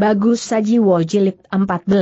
Bagus saji Jilid 14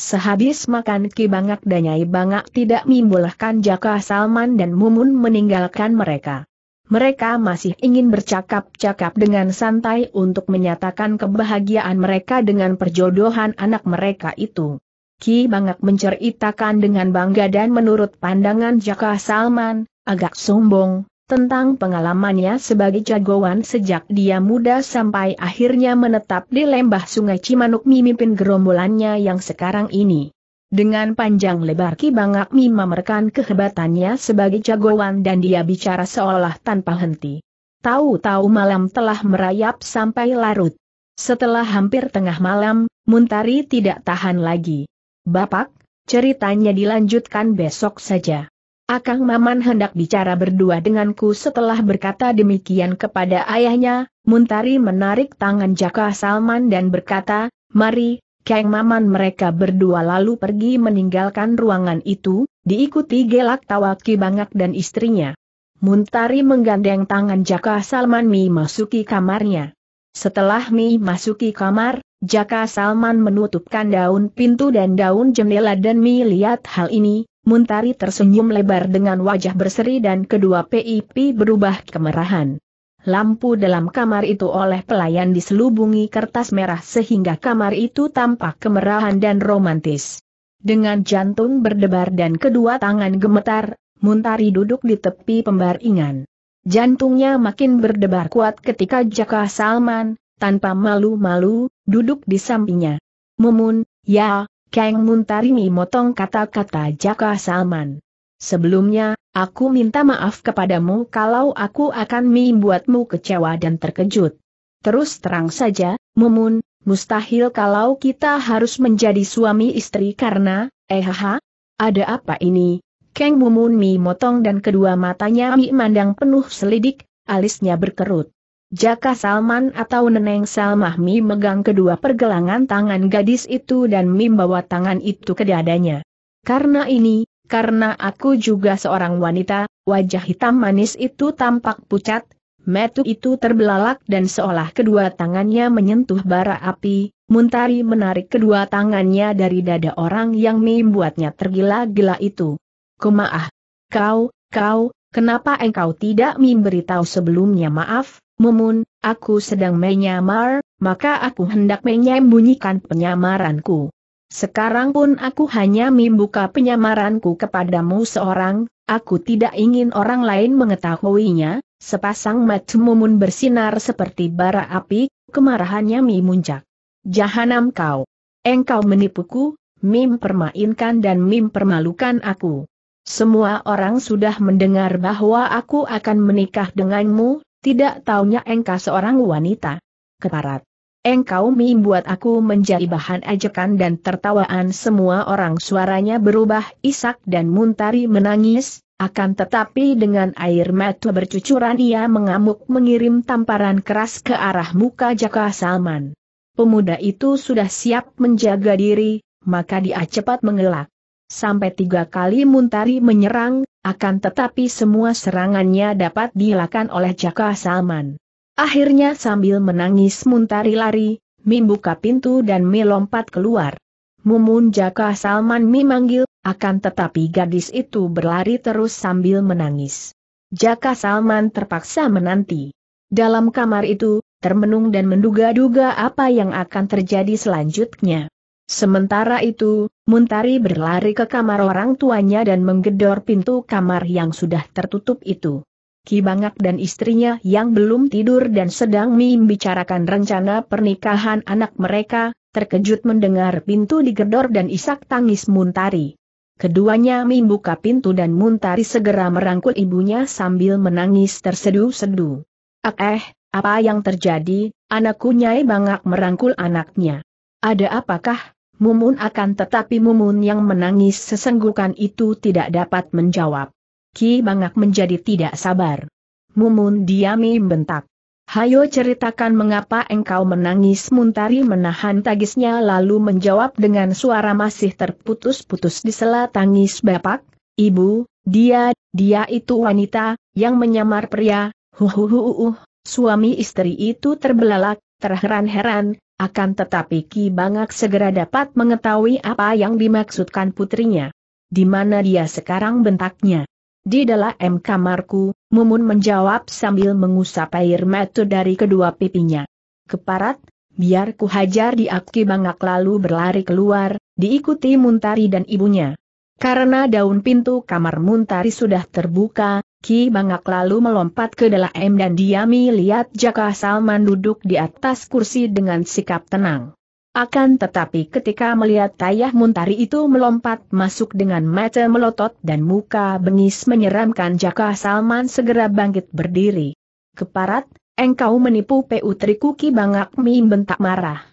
Sehabis makan Ki Bangak dan Nyai Bangak tidak mimbulahkan Jaka Salman dan Mumun meninggalkan mereka. Mereka masih ingin bercakap-cakap dengan santai untuk menyatakan kebahagiaan mereka dengan perjodohan anak mereka itu. Ki Bangak menceritakan dengan bangga dan menurut pandangan Jaka Salman, agak sombong, tentang pengalamannya sebagai jagoan sejak dia muda sampai akhirnya menetap di lembah sungai Cimanuk memimpin gerombolannya yang sekarang ini. Dengan panjang lebar Ki Bangak memerkan kehebatannya sebagai jagoan dan dia bicara seolah tanpa henti. Tahu-tahu malam telah merayap sampai larut. Setelah hampir tengah malam, Muntari tidak tahan lagi. Bapak, ceritanya dilanjutkan besok saja. Akang Maman hendak bicara berdua denganku setelah berkata demikian kepada ayahnya, Muntari menarik tangan Jaka Salman dan berkata, Mari, Kang Maman mereka berdua lalu pergi meninggalkan ruangan itu, diikuti gelak tawa Ki Bangak dan istrinya. Muntari menggandeng tangan Jaka Salman Mi masuki kamarnya. Setelah Mi masuki kamar, Jaka Salman menutupkan daun pintu dan daun jendela dan Mi lihat hal ini, Muntari tersenyum lebar dengan wajah berseri dan kedua PIP berubah kemerahan. Lampu dalam kamar itu oleh pelayan diselubungi kertas merah sehingga kamar itu tampak kemerahan dan romantis. Dengan jantung berdebar dan kedua tangan gemetar, Muntari duduk di tepi pembaringan. Jantungnya makin berdebar kuat ketika Jaka Salman, tanpa malu-malu, duduk di sampingnya. Mumun, ya, Kang Muntarimi motong kata-kata Jaka Salman. Sebelumnya, aku minta maaf kepadamu kalau aku akan membuatmu kecewa dan terkejut. Terus terang saja, Mumun, mustahil kalau kita harus menjadi suami istri karena, eh ha? ada apa ini? Kang Mumun memotong dan kedua matanya memandang penuh selidik, alisnya berkerut. Jaka Salman atau Neneng Salmahmi megang kedua pergelangan tangan gadis itu dan membawa tangan itu ke dadanya. Karena ini, karena aku juga seorang wanita, wajah hitam manis itu tampak pucat, metu itu terbelalak dan seolah kedua tangannya menyentuh bara api, Muntari menarik kedua tangannya dari dada orang yang membuatnya tergila-gila itu. Kumaah! Kau, kau, kenapa engkau tidak memberitahu sebelumnya maaf? Mumun, aku sedang menyamar, maka aku hendak menyembunyikan penyamaranku. Sekarang pun aku hanya membuka penyamaranku kepadamu seorang, aku tidak ingin orang lain mengetahuinya, sepasang mata Mumun bersinar seperti bara api, kemarahannya memuncak. Jahanam kau! Engkau menipuku, mim permainkan dan mim permalukan aku. Semua orang sudah mendengar bahwa aku akan menikah denganmu, tidak taunya engkau seorang wanita. Keparat. Engkau membuat aku menjadi bahan ajakan dan tertawaan semua orang suaranya berubah isak dan muntari menangis, akan tetapi dengan air mata bercucuran ia mengamuk mengirim tamparan keras ke arah muka Jaka Salman. Pemuda itu sudah siap menjaga diri, maka dia cepat mengelak. Sampai tiga kali Muntari menyerang, akan tetapi semua serangannya dapat dilakukan oleh Jaka Salman. Akhirnya sambil menangis Muntari lari, Mim buka pintu dan Mim lompat keluar. Mumun Jaka Salman Mim manggil, akan tetapi gadis itu berlari terus sambil menangis. Jaka Salman terpaksa menanti. Dalam kamar itu, termenung dan menduga-duga apa yang akan terjadi selanjutnya. Sementara itu, Muntari berlari ke kamar orang tuanya dan menggedor pintu kamar yang sudah tertutup itu. Ki Bangak dan istrinya yang belum tidur dan sedang membicarakan rencana pernikahan anak mereka, terkejut mendengar pintu digedor dan isak tangis Muntari. Keduanya membuka pintu dan Muntari segera merangkul ibunya sambil menangis tersedu-sedu. Ak ah, Eh, apa yang terjadi, anakku Nyai Bangak merangkul anaknya. Ada apakah? Mumun akan tetapi Mumun yang menangis sesenggukan itu tidak dapat menjawab. Ki Bangak menjadi tidak sabar. Mumun diami bentak. Hayo ceritakan mengapa engkau menangis Muntari menahan tagisnya lalu menjawab dengan suara masih terputus-putus di sela tangis bapak, ibu, dia, dia itu wanita, yang menyamar pria, huhuhuhuh, suami istri itu terbelalak, terheran-heran, akan tetapi Ki Bangak segera dapat mengetahui apa yang dimaksudkan putrinya. Di mana dia sekarang bentaknya? Di dalam kamarku, Mumun menjawab sambil mengusap air mata dari kedua pipinya. Keparat, biar ku hajar di Aki Bangak lalu berlari keluar, diikuti Muntari dan ibunya. Karena daun pintu kamar Muntari sudah terbuka, Ki Bangak lalu melompat ke dalam M dan diami lihat Jaka Salman duduk di atas kursi dengan sikap tenang. Akan tetapi ketika melihat Tayah Muntari itu melompat masuk dengan mata melotot dan muka bengis menyeramkan Jaka Salman segera bangkit berdiri. Keparat, engkau menipu putriku Ki Bangak Mi bentak marah.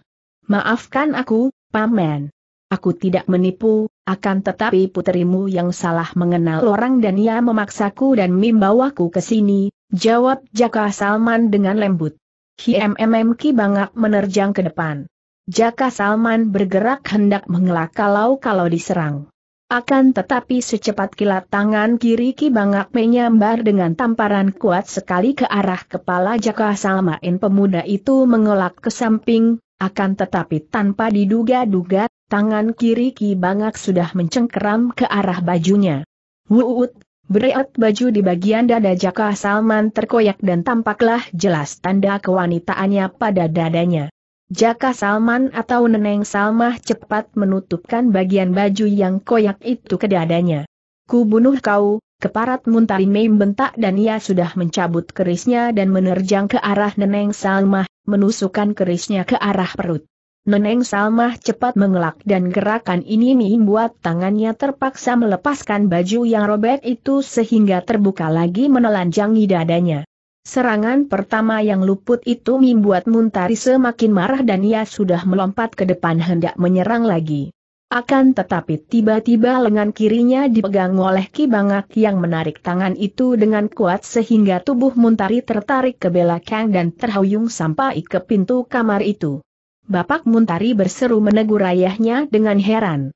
Maafkan aku, Paman. Aku tidak menipu, akan tetapi puterimu yang salah mengenal orang dan ia memaksaku dan membawaku ke sini, jawab Jaka Salman dengan lembut. HMMM Ki Bangak menerjang ke depan. Jaka Salman bergerak hendak mengelak kalau kalau diserang. Akan tetapi secepat kilat tangan kiri Ki Bangak menyambar dengan tamparan kuat sekali ke arah kepala Jaka Salman pemuda itu mengelak ke samping, akan tetapi tanpa diduga-duga, Tangan kiri Ki Bangak sudah mencengkeram ke arah bajunya. Wuut, berat baju di bagian dada Jaka Salman terkoyak dan tampaklah jelas tanda kewanitaannya pada dadanya. Jaka Salman atau Neneng Salmah cepat menutupkan bagian baju yang koyak itu ke dadanya. Ku bunuh kau, keparat Muntari Mei bentak dan ia sudah mencabut kerisnya dan menerjang ke arah Neneng Salmah, menusukkan kerisnya ke arah perut. Neneng Salmah cepat mengelak dan gerakan ini membuat tangannya terpaksa melepaskan baju yang robek itu sehingga terbuka lagi menelanjangi dadanya. Serangan pertama yang luput itu membuat Muntari semakin marah dan ia sudah melompat ke depan hendak menyerang lagi. Akan tetapi tiba-tiba lengan kirinya dipegang oleh Ki Bangak yang menarik tangan itu dengan kuat sehingga tubuh Muntari tertarik ke belakang dan terhuyung sampai ke pintu kamar itu. Bapak Muntari berseru menegur ayahnya dengan heran.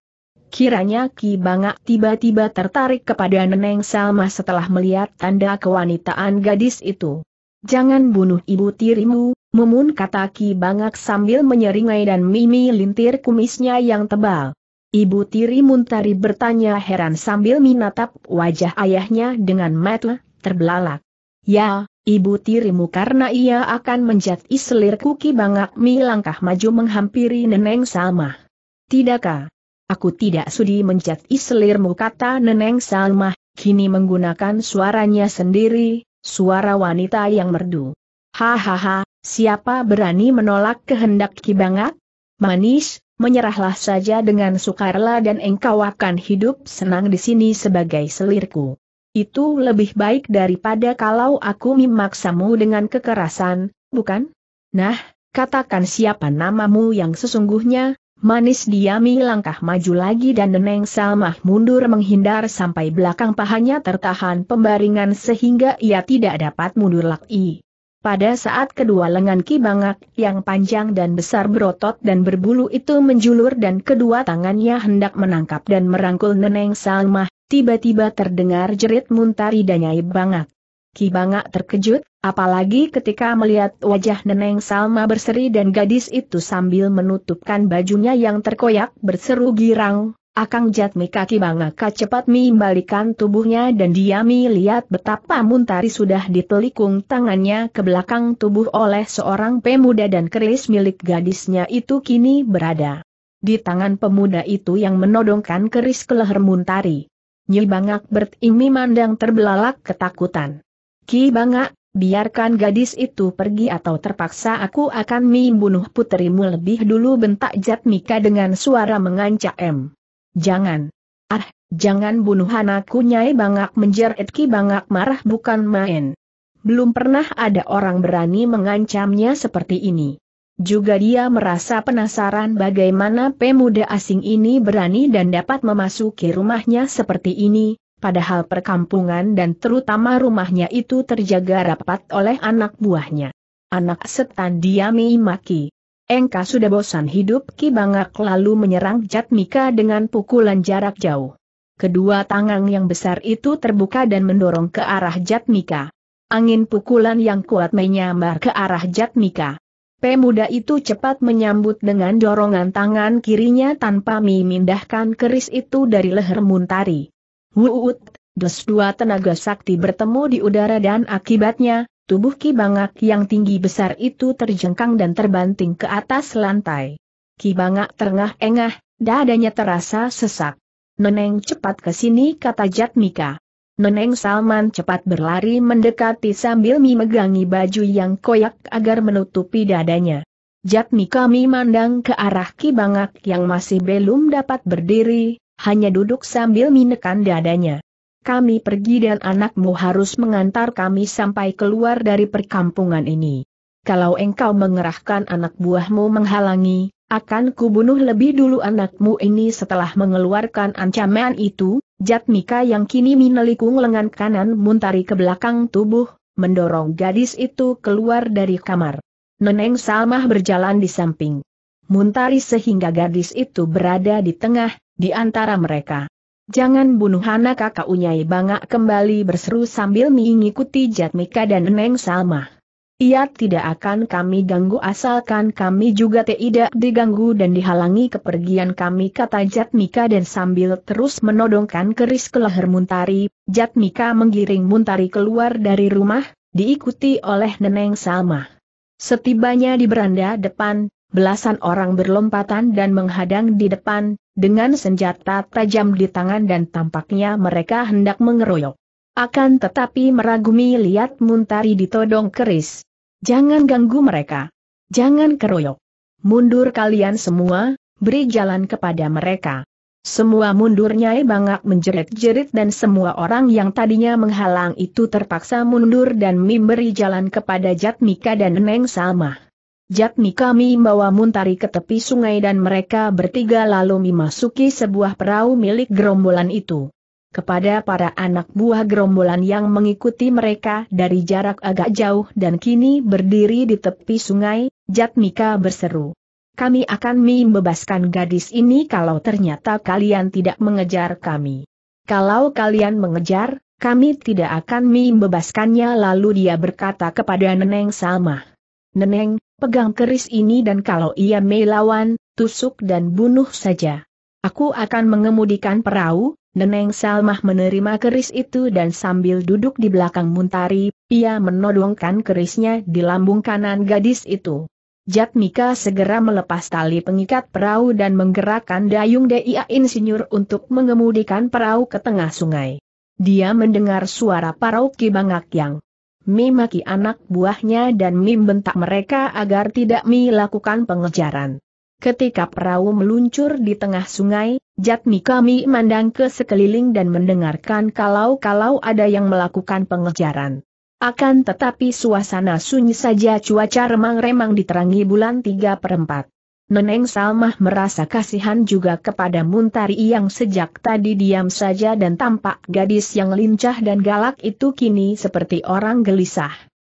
Kiranya Ki Bangak tiba-tiba tertarik kepada Neneng Salma setelah melihat tanda kewanitaan gadis itu. Jangan bunuh ibu tirimu, mumun kata Ki Bangak sambil menyeringai dan mimi lintir kumisnya yang tebal. Ibu tiri Muntari bertanya heran sambil menatap wajah ayahnya dengan mata terbelalak. Ya, Ibu tirimu karena ia akan menjadi selir kuki bangak mi langkah maju menghampiri Neneng salma. Tidakkah? Aku tidak sudi menjadi selirmu kata Neneng salma kini menggunakan suaranya sendiri, suara wanita yang merdu. Hahaha, siapa berani menolak kehendak kibangak? Manis, menyerahlah saja dengan sukarela dan engkau akan hidup senang di sini sebagai selirku. Itu lebih baik daripada kalau aku memaksamu dengan kekerasan, bukan? Nah, katakan siapa namamu yang sesungguhnya, manis diami langkah maju lagi dan Neneng Salmah mundur menghindar sampai belakang pahanya tertahan pembaringan sehingga ia tidak dapat mundur lagi. Pada saat kedua lengan kibangak yang panjang dan besar berotot dan berbulu itu menjulur dan kedua tangannya hendak menangkap dan merangkul Neneng Salmah tiba-tiba terdengar jerit muntari dan Nyai Bangak. Ki Bangak terkejut, apalagi ketika melihat wajah Neneng Salma berseri dan gadis itu sambil menutupkan bajunya yang terkoyak berseru girang, Akang Jatmi kaki bangaka cepat membalikan tubuhnya dan diami lihat betapa Muntari sudah ditelikung tangannya ke belakang tubuh oleh seorang pemuda dan keris milik gadisnya itu kini berada di tangan pemuda itu yang menodongkan keris ke leher Muntari. Nyi Bangak bertimi mandang terbelalak ketakutan. Ki Bangak, biarkan gadis itu pergi atau terpaksa aku akan membunuh puterimu lebih dulu bentak Jatmika dengan suara mengancam. Jangan. Ah, jangan bunuh anakku Nyai Bangak menjerit Ki Bangak marah bukan main. Belum pernah ada orang berani mengancamnya seperti ini. Juga dia merasa penasaran bagaimana pemuda asing ini berani dan dapat memasuki rumahnya seperti ini, padahal perkampungan dan terutama rumahnya itu terjaga rapat oleh anak buahnya. Anak setan diami maki. Engka sudah bosan hidup Ki Bangak lalu menyerang Jatmika dengan pukulan jarak jauh. Kedua tangan yang besar itu terbuka dan mendorong ke arah Jatmika. Angin pukulan yang kuat menyambar ke arah Jatmika. Pemuda itu cepat menyambut dengan dorongan tangan kirinya tanpa memindahkan keris itu dari leher Muntari. Wuut, des dua tenaga sakti bertemu di udara dan akibatnya, tubuh Ki Bangak yang tinggi besar itu terjengkang dan terbanting ke atas lantai. Ki Bangak terengah-engah, dadanya terasa sesak. Neneng cepat ke sini kata Jatmika. Neneng Salman cepat berlari mendekati sambil memegangi baju yang koyak agar menutupi dadanya. Jatmi kami mandang ke arah Kibangak yang masih belum dapat berdiri, hanya duduk sambil menekan dadanya. Kami pergi dan anakmu harus mengantar kami sampai keluar dari perkampungan ini. Kalau engkau mengerahkan anak buahmu menghalangi, akan kubunuh lebih dulu anakmu ini setelah mengeluarkan ancaman itu, Jatmika yang kini menelikung lengan kanan muntari ke belakang tubuh, mendorong gadis itu keluar dari kamar. Neneng Salmah berjalan di samping. Muntari sehingga gadis itu berada di tengah, di antara mereka. Jangan bunuh anak kakak Unyai Bangak kembali berseru sambil mengikuti Jatmika dan Neneng Salmah. Ia tidak akan kami ganggu asalkan kami juga tidak diganggu dan dihalangi kepergian kami kata Jatmika dan sambil terus menodongkan keris ke leher Muntari, Jatmika menggiring Muntari keluar dari rumah, diikuti oleh Neneng Salma. Setibanya di beranda depan, belasan orang berlompatan dan menghadang di depan, dengan senjata tajam di tangan dan tampaknya mereka hendak mengeroyok. Akan tetapi meragumi lihat Muntari ditodong keris, Jangan ganggu mereka. Jangan keroyok. Mundur kalian semua, beri jalan kepada mereka. Semua mundurnya Nyai Bangak menjerit-jerit dan semua orang yang tadinya menghalang itu terpaksa mundur dan memberi jalan kepada Jatmika dan Neng Salmah. Jatmika membawa Muntari ke tepi sungai dan mereka bertiga lalu memasuki sebuah perahu milik gerombolan itu kepada para anak buah gerombolan yang mengikuti mereka dari jarak agak jauh dan kini berdiri di tepi sungai, Jatmika berseru. Kami akan membebaskan gadis ini kalau ternyata kalian tidak mengejar kami. Kalau kalian mengejar, kami tidak akan membebaskannya lalu dia berkata kepada Neneng Salmah. Neneng, pegang keris ini dan kalau ia melawan, tusuk dan bunuh saja. Aku akan mengemudikan perahu, Neneng Salmah menerima keris itu dan sambil duduk di belakang Muntari, ia menodongkan kerisnya di lambung kanan gadis itu. Jatmika segera melepas tali pengikat perahu dan menggerakkan dayung Dia Insinyur untuk mengemudikan perahu ke tengah sungai. Dia mendengar suara parau Kibangak yang memaki anak buahnya dan Mi mereka agar tidak melakukan pengejaran. Ketika perahu meluncur di tengah sungai, Jatmi kami mandang ke sekeliling dan mendengarkan kalau-kalau ada yang melakukan pengejaran. Akan tetapi suasana sunyi saja cuaca remang-remang diterangi bulan 3 perempat. Neneng Salmah merasa kasihan juga kepada Muntari yang sejak tadi diam saja dan tampak gadis yang lincah dan galak itu kini seperti orang gelisah.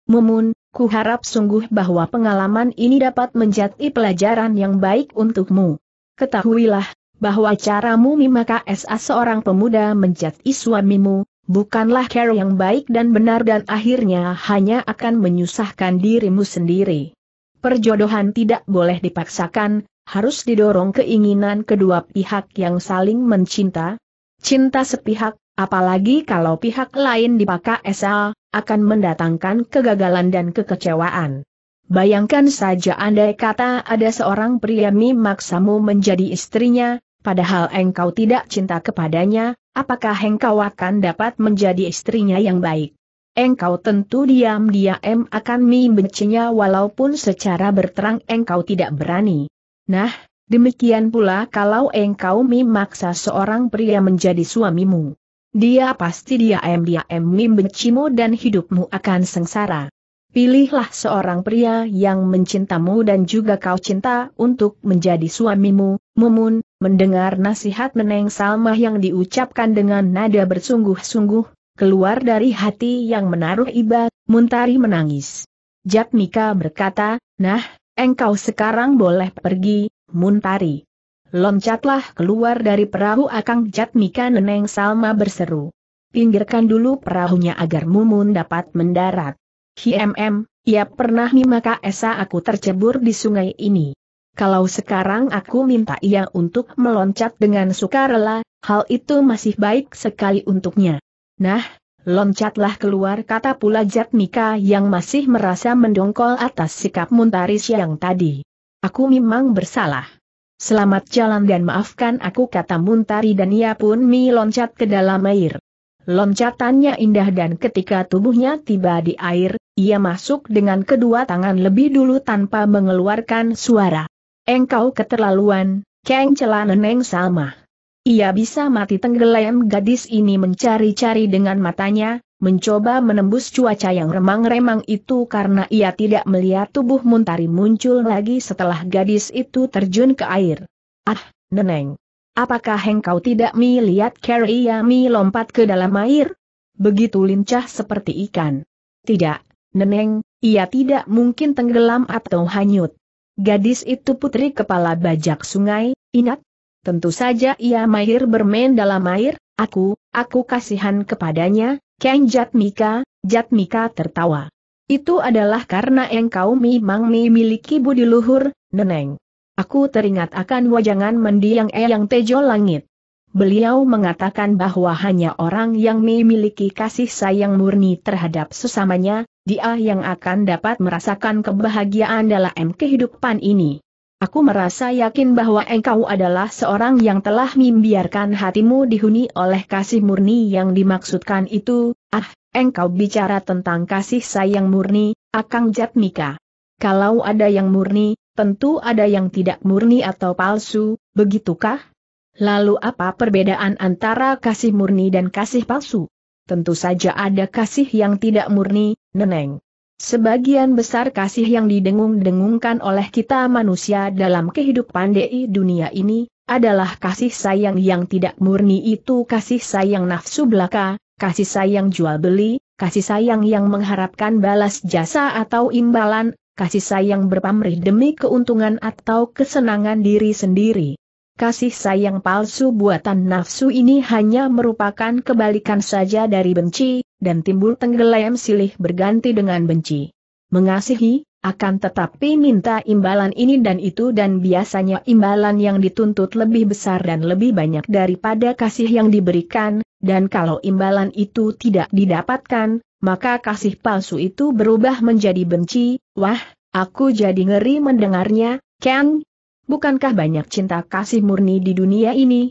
Mumun, Kuharap sungguh bahwa pengalaman ini dapat menjadi pelajaran yang baik untukmu. Ketahuilah, bahwa caramu Mimaka S.A. seorang pemuda menjadi suamimu, bukanlah cara yang baik dan benar dan akhirnya hanya akan menyusahkan dirimu sendiri. Perjodohan tidak boleh dipaksakan, harus didorong keinginan kedua pihak yang saling mencinta. Cinta sepihak, Apalagi kalau pihak lain dipakai SA, akan mendatangkan kegagalan dan kekecewaan. Bayangkan saja andai kata ada seorang pria memaksamu menjadi istrinya, padahal engkau tidak cinta kepadanya, apakah engkau akan dapat menjadi istrinya yang baik? Engkau tentu diam-diam akan membencinya walaupun secara berterang engkau tidak berani. Nah, demikian pula kalau engkau memaksa seorang pria menjadi suamimu. Dia pasti diam-diam bencimu dan hidupmu akan sengsara. Pilihlah seorang pria yang mencintamu dan juga kau cinta untuk menjadi suamimu, Mumun, mendengar nasihat Neneng Salma yang diucapkan dengan nada bersungguh-sungguh, keluar dari hati yang menaruh iba, Muntari menangis. Jatmika berkata, nah, engkau sekarang boleh pergi, Muntari. Loncatlah keluar dari perahu Akang Jatmika Neneng Salma berseru. Pinggirkan dulu perahunya agar Mumun dapat mendarat. HMM, ya pernah mimaka esa aku tercebur di sungai ini. Kalau sekarang aku minta ia untuk meloncat dengan sukarela, hal itu masih baik sekali untuknya. Nah, loncatlah keluar kata pula Jatmika yang masih merasa mendongkol atas sikap Muntaris yang tadi. Aku memang bersalah. Selamat jalan dan maafkan aku kata Muntari dan ia pun mi loncat ke dalam air. Loncatannya indah dan ketika tubuhnya tiba di air, ia masuk dengan kedua tangan lebih dulu tanpa mengeluarkan suara. Engkau keterlaluan, Kang Celaneneng Salmah. Ia bisa mati tenggelam gadis ini mencari-cari dengan matanya, mencoba menembus cuaca yang remang-remang itu karena ia tidak melihat tubuh Muntari muncul lagi setelah gadis itu terjun ke air. Ah, Neneng. Apakah engkau tidak melihat Carrie Yami lompat ke dalam air? Begitu lincah seperti ikan. Tidak, Neneng, ia tidak mungkin tenggelam atau hanyut. Gadis itu putri kepala bajak sungai, ingat, Tentu saja ia mahir bermain dalam air, aku, aku kasihan kepadanya, Kang Jatmika, Jatmika tertawa. Itu adalah karena engkau memang memiliki budi luhur, Neneng. Aku teringat akan wajangan mendiang Eyang Tejo Langit. Beliau mengatakan bahwa hanya orang yang memiliki kasih sayang murni terhadap sesamanya, dia yang akan dapat merasakan kebahagiaan dalam kehidupan ini. Aku merasa yakin bahwa engkau adalah seorang yang telah membiarkan hatimu dihuni oleh kasih murni yang dimaksudkan itu. Ah, engkau bicara tentang kasih sayang murni, Akang Jatmika. Kalau ada yang murni, tentu ada yang tidak murni atau palsu, begitukah? Lalu apa perbedaan antara kasih murni dan kasih palsu? Tentu saja ada kasih yang tidak murni, Neneng. Sebagian besar kasih yang didengung-dengungkan oleh kita manusia dalam kehidupan di dunia ini, adalah kasih sayang yang tidak murni itu kasih sayang nafsu belaka, kasih sayang jual beli, kasih sayang yang mengharapkan balas jasa atau imbalan, kasih sayang berpamrih demi keuntungan atau kesenangan diri sendiri. Kasih sayang palsu buatan nafsu ini hanya merupakan kebalikan saja dari benci, dan timbul tenggelam silih berganti dengan benci. Mengasihi, akan tetapi minta imbalan ini dan itu dan biasanya imbalan yang dituntut lebih besar dan lebih banyak daripada kasih yang diberikan, dan kalau imbalan itu tidak didapatkan, maka kasih palsu itu berubah menjadi benci, wah, aku jadi ngeri mendengarnya, Ken. Bukankah banyak cinta kasih murni di dunia ini,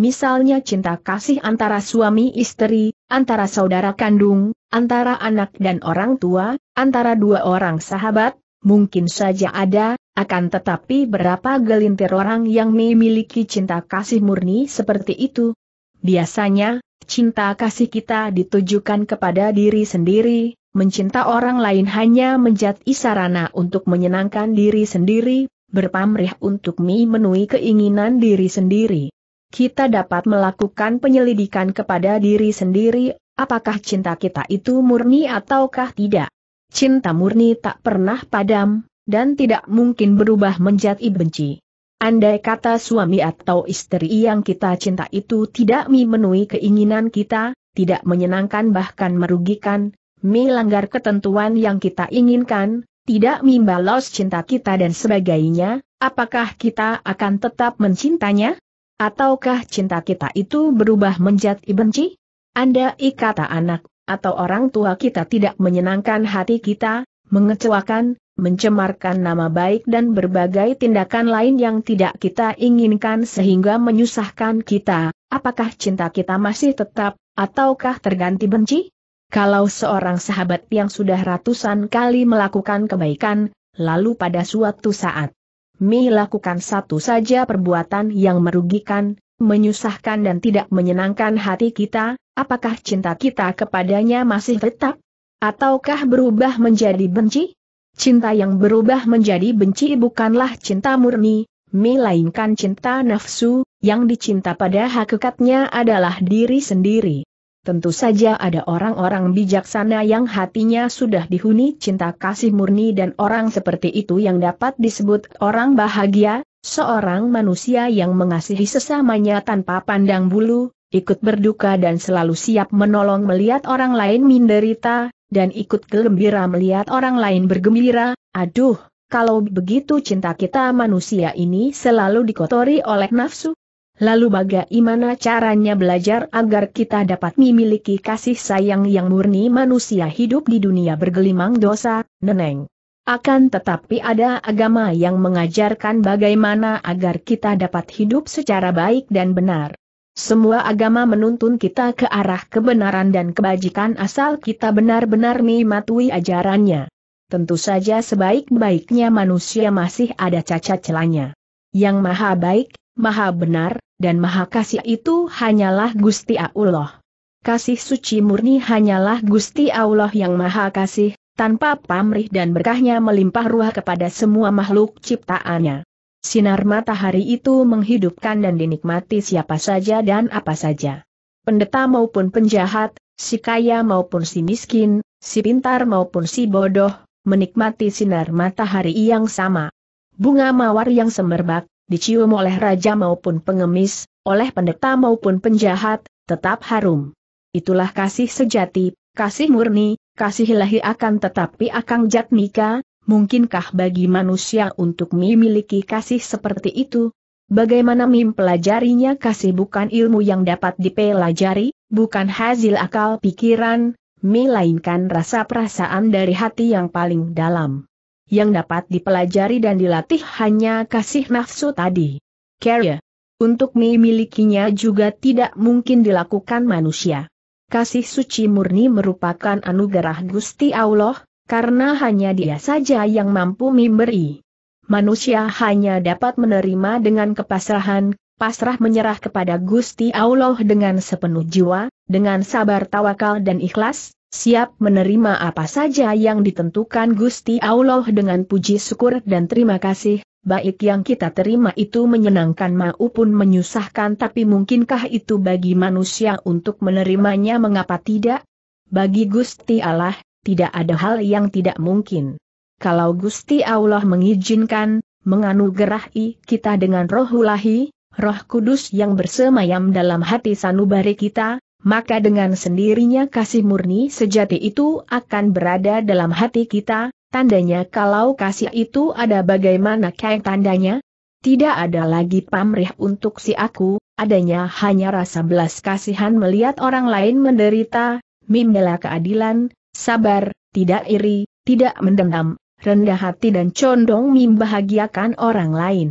misalnya cinta kasih antara suami istri, antara saudara kandung, antara anak dan orang tua, antara dua orang sahabat, mungkin saja ada, akan tetapi berapa gelintir orang yang memiliki cinta kasih murni seperti itu? Biasanya, cinta kasih kita ditujukan kepada diri sendiri, mencinta orang lain hanya menjadi sarana untuk menyenangkan diri sendiri, berpamrih untuk memenuhi keinginan diri sendiri kita dapat melakukan penyelidikan kepada diri sendiri, apakah cinta kita itu murni ataukah tidak. Cinta murni tak pernah padam, dan tidak mungkin berubah menjadi benci. Andai kata suami atau istri yang kita cinta itu tidak memenuhi keinginan kita, tidak menyenangkan bahkan merugikan, melanggar ketentuan yang kita inginkan, tidak membalas cinta kita dan sebagainya, apakah kita akan tetap mencintanya? Ataukah cinta kita itu berubah menjadi benci? Anda ikata anak, atau orang tua kita tidak menyenangkan hati kita, mengecewakan, mencemarkan nama baik dan berbagai tindakan lain yang tidak kita inginkan sehingga menyusahkan kita, apakah cinta kita masih tetap, ataukah terganti benci? Kalau seorang sahabat yang sudah ratusan kali melakukan kebaikan, lalu pada suatu saat Mi lakukan satu saja perbuatan yang merugikan, menyusahkan dan tidak menyenangkan hati kita, apakah cinta kita kepadanya masih tetap? Ataukah berubah menjadi benci? Cinta yang berubah menjadi benci bukanlah cinta murni, melainkan cinta nafsu, yang dicinta pada hakikatnya adalah diri sendiri. Tentu saja ada orang-orang bijaksana yang hatinya sudah dihuni cinta kasih murni dan orang seperti itu yang dapat disebut orang bahagia, seorang manusia yang mengasihi sesamanya tanpa pandang bulu, ikut berduka dan selalu siap menolong melihat orang lain menderita, dan ikut gembira melihat orang lain bergembira, aduh, kalau begitu cinta kita manusia ini selalu dikotori oleh nafsu, Lalu bagaimana caranya belajar agar kita dapat memiliki kasih sayang yang murni manusia hidup di dunia bergelimang dosa, Neneng? Akan tetapi ada agama yang mengajarkan bagaimana agar kita dapat hidup secara baik dan benar. Semua agama menuntun kita ke arah kebenaran dan kebajikan asal kita benar-benar mematuhi ajarannya. Tentu saja sebaik-baiknya manusia masih ada cacat celanya. Yang maha baik, maha benar, dan maha kasih itu hanyalah Gusti Allah. Kasih suci murni hanyalah Gusti Allah yang maha kasih, tanpa pamrih dan berkahnya melimpah ruah kepada semua makhluk ciptaannya. Sinar matahari itu menghidupkan dan dinikmati siapa saja dan apa saja. Pendeta maupun penjahat, si kaya maupun si miskin, si pintar maupun si bodoh, menikmati sinar matahari yang sama. Bunga mawar yang semerbak, dicium oleh raja maupun pengemis, oleh pendeta maupun penjahat, tetap harum. Itulah kasih sejati, kasih murni, kasih ilahi akan tetapi akan jatmika, mungkinkah bagi manusia untuk memiliki kasih seperti itu? Bagaimana mim pelajarinya kasih bukan ilmu yang dapat dipelajari, bukan hasil akal pikiran, melainkan rasa perasaan dari hati yang paling dalam yang dapat dipelajari dan dilatih hanya kasih nafsu tadi. Carrier. Untuk memilikinya juga tidak mungkin dilakukan manusia. Kasih suci murni merupakan anugerah Gusti Allah, karena hanya dia saja yang mampu memberi. Manusia hanya dapat menerima dengan kepasrahan, pasrah menyerah kepada Gusti Allah dengan sepenuh jiwa, dengan sabar tawakal dan ikhlas, siap menerima apa saja yang ditentukan Gusti Allah dengan puji syukur dan terima kasih, baik yang kita terima itu menyenangkan maupun menyusahkan tapi mungkinkah itu bagi manusia untuk menerimanya mengapa tidak? Bagi Gusti Allah, tidak ada hal yang tidak mungkin. Kalau Gusti Allah mengizinkan, menganugerahi kita dengan rohulahi, roh kudus yang bersemayam dalam hati sanubari kita, maka dengan sendirinya kasih murni sejati itu akan berada dalam hati kita, tandanya kalau kasih itu ada bagaimana kayak tandanya? Tidak ada lagi pamrih untuk si aku, adanya hanya rasa belas kasihan melihat orang lain menderita, membela keadilan, sabar, tidak iri, tidak mendendam, rendah hati dan condong membahagiakan orang lain.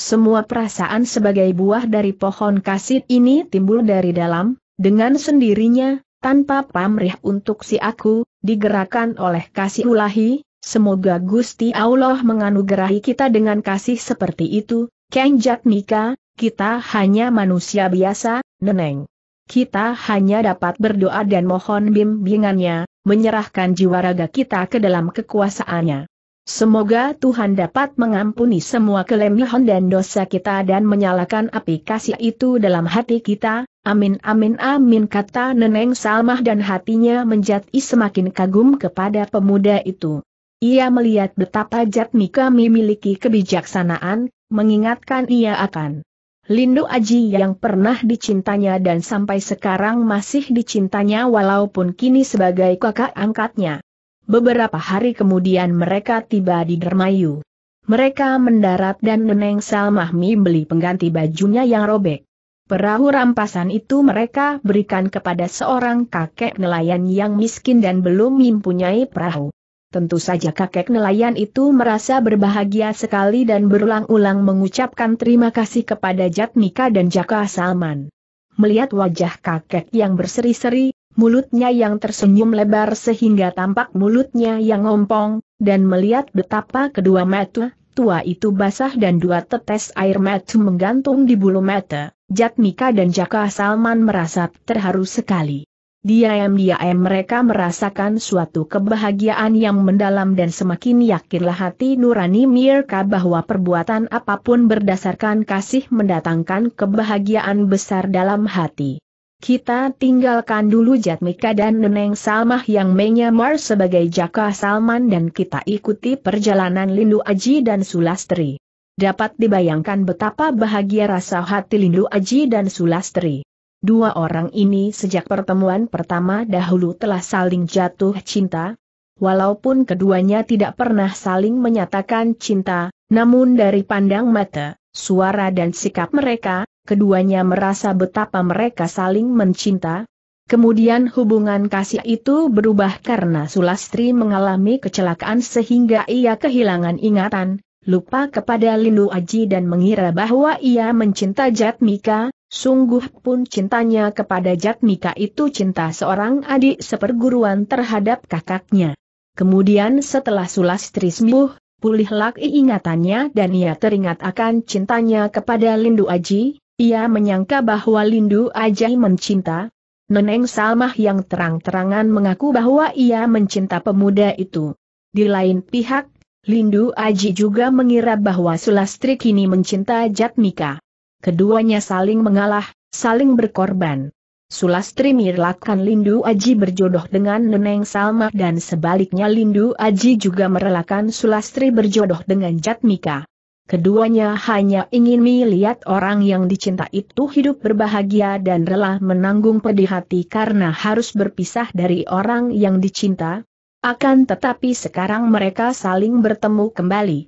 Semua perasaan sebagai buah dari pohon kasih ini timbul dari dalam, dengan sendirinya, tanpa pamrih untuk si aku, digerakkan oleh kasih ulahi, semoga Gusti Allah menganugerahi kita dengan kasih seperti itu, Kang nika, kita hanya manusia biasa, Neneng. Kita hanya dapat berdoa dan mohon bimbingannya, menyerahkan jiwa raga kita ke dalam kekuasaannya. Semoga Tuhan dapat mengampuni semua kelemahan dan dosa kita dan menyalakan api kasih itu dalam hati kita, Amin amin amin kata Neneng Salmah dan hatinya menjadi semakin kagum kepada pemuda itu. Ia melihat betapa Jatmi kami miliki kebijaksanaan, mengingatkan ia akan Lindu Aji yang pernah dicintanya dan sampai sekarang masih dicintanya walaupun kini sebagai kakak angkatnya. Beberapa hari kemudian mereka tiba di Dermayu. Mereka mendarat dan Neneng Salmahmi beli pengganti bajunya yang robek. Perahu rampasan itu mereka berikan kepada seorang kakek nelayan yang miskin dan belum mempunyai perahu. Tentu saja kakek nelayan itu merasa berbahagia sekali dan berulang-ulang mengucapkan terima kasih kepada Jatmika dan Jaka Salman. Melihat wajah kakek yang berseri-seri, mulutnya yang tersenyum lebar sehingga tampak mulutnya yang ngompong, dan melihat betapa kedua mata, tua itu basah dan dua tetes air mata menggantung di bulu mata, Jatmika dan Jaka Salman merasa terharu sekali. Diam-diam mereka merasakan suatu kebahagiaan yang mendalam dan semakin yakinlah hati nurani Mirka bahwa perbuatan apapun berdasarkan kasih mendatangkan kebahagiaan besar dalam hati. Kita tinggalkan dulu Jatmika dan Neneng Salmah yang menyamar sebagai Jaka Salman dan kita ikuti perjalanan Lindu Aji dan Sulastri. Dapat dibayangkan betapa bahagia rasa hati Lindu Aji dan Sulastri. Dua orang ini sejak pertemuan pertama dahulu telah saling jatuh cinta. Walaupun keduanya tidak pernah saling menyatakan cinta, namun dari pandang mata, suara dan sikap mereka, keduanya merasa betapa mereka saling mencinta. Kemudian hubungan kasih itu berubah karena Sulastri mengalami kecelakaan sehingga ia kehilangan ingatan, lupa kepada Lindu Aji dan mengira bahwa ia mencinta Jatmika, sungguh pun cintanya kepada Jatmika itu cinta seorang adik seperguruan terhadap kakaknya. Kemudian setelah Sulastri sembuh, pulih lagi ingatannya dan ia teringat akan cintanya kepada Lindu Aji, ia menyangka bahwa Lindu Ajai mencinta. Neneng Salmah yang terang-terangan mengaku bahwa ia mencinta pemuda itu. Di lain pihak, Lindu Aji juga mengira bahwa Sulastri kini mencinta Jatmika. Keduanya saling mengalah, saling berkorban. Sulastri merelakan Lindu Aji berjodoh dengan Neneng Salma dan sebaliknya Lindu Aji juga merelakan Sulastri berjodoh dengan Jatmika. Keduanya hanya ingin melihat orang yang dicinta itu hidup berbahagia dan rela menanggung pedih hati karena harus berpisah dari orang yang dicinta. Akan tetapi sekarang mereka saling bertemu kembali.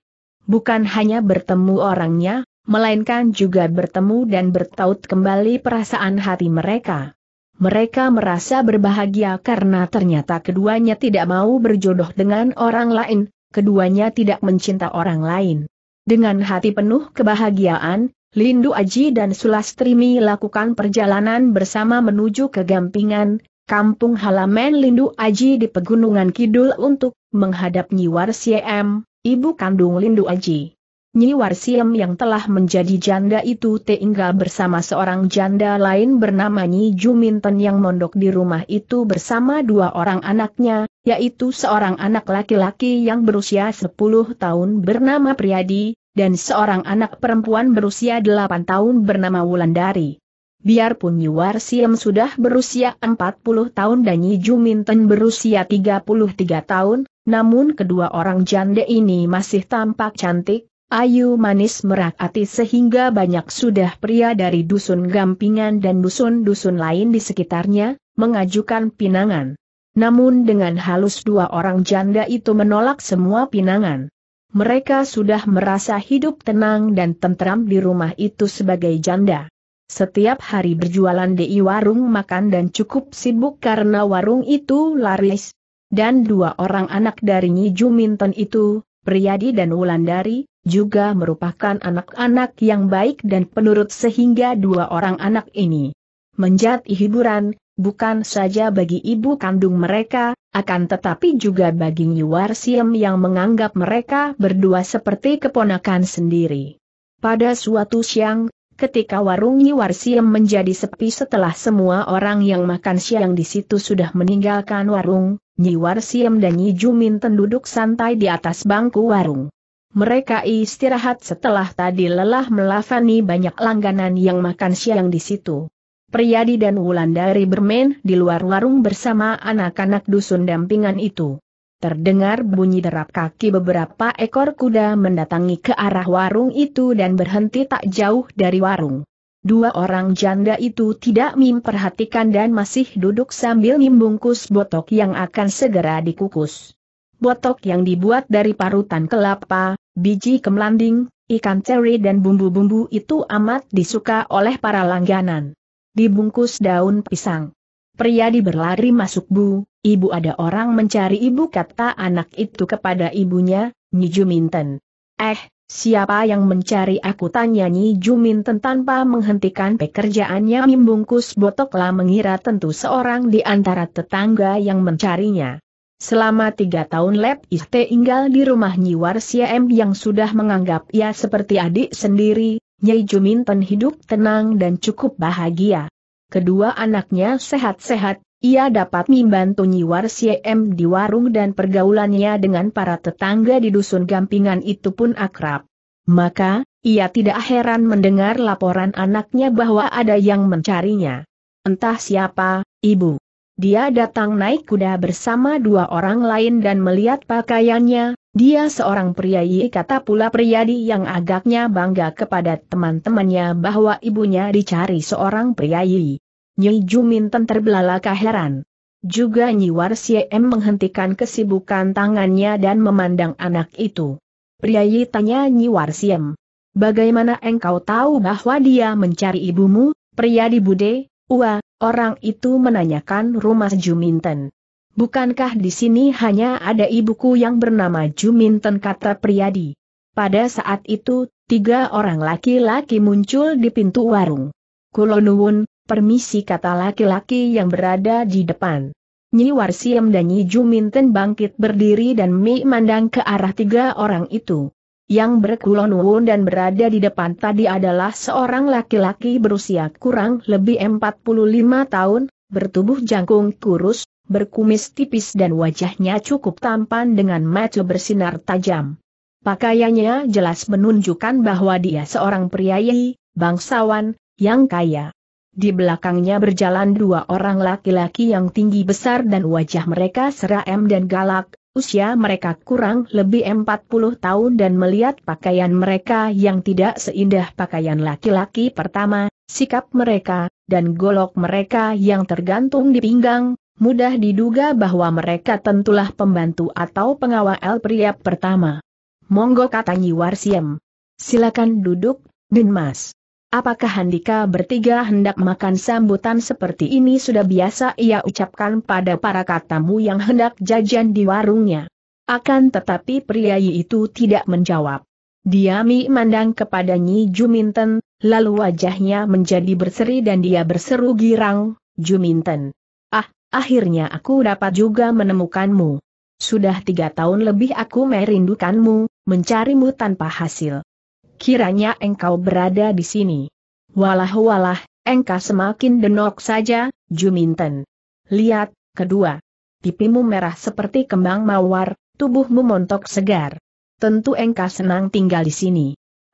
Bukan hanya bertemu orangnya, melainkan juga bertemu dan bertaut kembali perasaan hati mereka. Mereka merasa berbahagia karena ternyata keduanya tidak mau berjodoh dengan orang lain, keduanya tidak mencinta orang lain. Dengan hati penuh kebahagiaan, Lindu Aji dan Sulastrimi lakukan perjalanan bersama menuju ke Gampingan, kampung halaman Lindu Aji di Pegunungan Kidul untuk menghadap Nyiwar Siem, ibu kandung Lindu Aji. Nyi Warsiem yang telah menjadi janda itu tinggal bersama seorang janda lain bernama Nyi Juminten yang mondok di rumah itu bersama dua orang anaknya, yaitu seorang anak laki-laki yang berusia 10 tahun bernama Priadi, dan seorang anak perempuan berusia 8 tahun bernama Wulandari. Biarpun Nyi Warsiem sudah berusia 40 tahun dan Nyi Juminten berusia 33 tahun, namun kedua orang janda ini masih tampak cantik, Ayu manis merakati sehingga banyak sudah pria dari dusun Gampingan dan dusun-dusun lain di sekitarnya, mengajukan pinangan. Namun dengan halus dua orang janda itu menolak semua pinangan. Mereka sudah merasa hidup tenang dan tentram di rumah itu sebagai janda. Setiap hari berjualan di warung makan dan cukup sibuk karena warung itu laris. Dan dua orang anak dari Nyi Juminten itu, Priyadi dan Wulandari, juga merupakan anak-anak yang baik dan penurut sehingga dua orang anak ini menjadi hiburan, bukan saja bagi ibu kandung mereka, akan tetapi juga bagi Nyuar Siem yang menganggap mereka berdua seperti keponakan sendiri. Pada suatu siang, ketika warung Nyuar Siem menjadi sepi setelah semua orang yang makan siang di situ sudah meninggalkan warung, Nyiwar Siem dan Nyi Jumin duduk santai di atas bangku warung. Mereka istirahat setelah tadi lelah melafani banyak langganan yang makan siang di situ. Priyadi dan Wulandari bermain di luar warung bersama anak-anak dusun dampingan itu. Terdengar bunyi derap kaki beberapa ekor kuda mendatangi ke arah warung itu dan berhenti tak jauh dari warung. Dua orang janda itu tidak memperhatikan dan masih duduk sambil membungkus botok yang akan segera dikukus botok yang dibuat dari parutan kelapa, Biji kemlanding, ikan ceri dan bumbu-bumbu itu amat disuka oleh para langganan. Dibungkus daun pisang. Priadi berlari masuk bu, ibu ada orang mencari ibu kata anak itu kepada ibunya, Nyi Juminten. Eh, siapa yang mencari aku tanya Nyi Juminten tanpa menghentikan pekerjaannya membungkus botoklah mengira tentu seorang di antara tetangga yang mencarinya. Selama tiga tahun Lep Iste tinggal di rumah Nyiwar Warsiem yang sudah menganggap ia seperti adik sendiri, Nyai Juminten hidup tenang dan cukup bahagia. Kedua anaknya sehat-sehat, ia dapat membantu Nyiwar Warsiem di warung dan pergaulannya dengan para tetangga di dusun Gampingan itu pun akrab. Maka, ia tidak heran mendengar laporan anaknya bahwa ada yang mencarinya. Entah siapa, ibu. Dia datang naik kuda bersama dua orang lain dan melihat pakaiannya, dia seorang priayi kata pula priadi yang agaknya bangga kepada teman-temannya bahwa ibunya dicari seorang priayi. Nyi Juminten terbelalak heran. Juga Nyi Warsiem menghentikan kesibukan tangannya dan memandang anak itu. Priayi tanya Nyi Warsiem. Bagaimana engkau tahu bahwa dia mencari ibumu, pria di bude? Ua, orang itu menanyakan rumah Juminten. Bukankah di sini hanya ada ibuku yang bernama Juminten kata Priyadi? Pada saat itu, tiga orang laki-laki muncul di pintu warung. Kulonuun, permisi kata laki-laki yang berada di depan. Nyi Warsiem dan Nyi Juminten bangkit berdiri dan memandang ke arah tiga orang itu yang berkulon wun dan berada di depan tadi adalah seorang laki-laki berusia kurang lebih 45 tahun, bertubuh jangkung kurus, berkumis tipis dan wajahnya cukup tampan dengan mata bersinar tajam. Pakaiannya jelas menunjukkan bahwa dia seorang pria bangsawan, yang kaya. Di belakangnya berjalan dua orang laki-laki yang tinggi besar dan wajah mereka seram dan galak, Usia mereka kurang lebih 40 tahun dan melihat pakaian mereka yang tidak seindah pakaian laki-laki pertama, sikap mereka, dan golok mereka yang tergantung di pinggang, mudah diduga bahwa mereka tentulah pembantu atau pengawal pria pertama. Monggo kata Warsiem. Silakan duduk, Dinmas. Apakah Handika bertiga hendak makan sambutan seperti ini sudah biasa ia ucapkan pada para katamu yang hendak jajan di warungnya? Akan tetapi pria itu tidak menjawab. Diami mandang kepada Nyi Juminten, lalu wajahnya menjadi berseri dan dia berseru girang, Juminten. Ah, akhirnya aku dapat juga menemukanmu. Sudah tiga tahun lebih aku merindukanmu, mencarimu tanpa hasil kiranya engkau berada di sini. Walah-walah, engkau semakin denok saja, Juminten. Lihat, kedua. Pipimu merah seperti kembang mawar, tubuhmu montok segar. Tentu engkau senang tinggal di sini.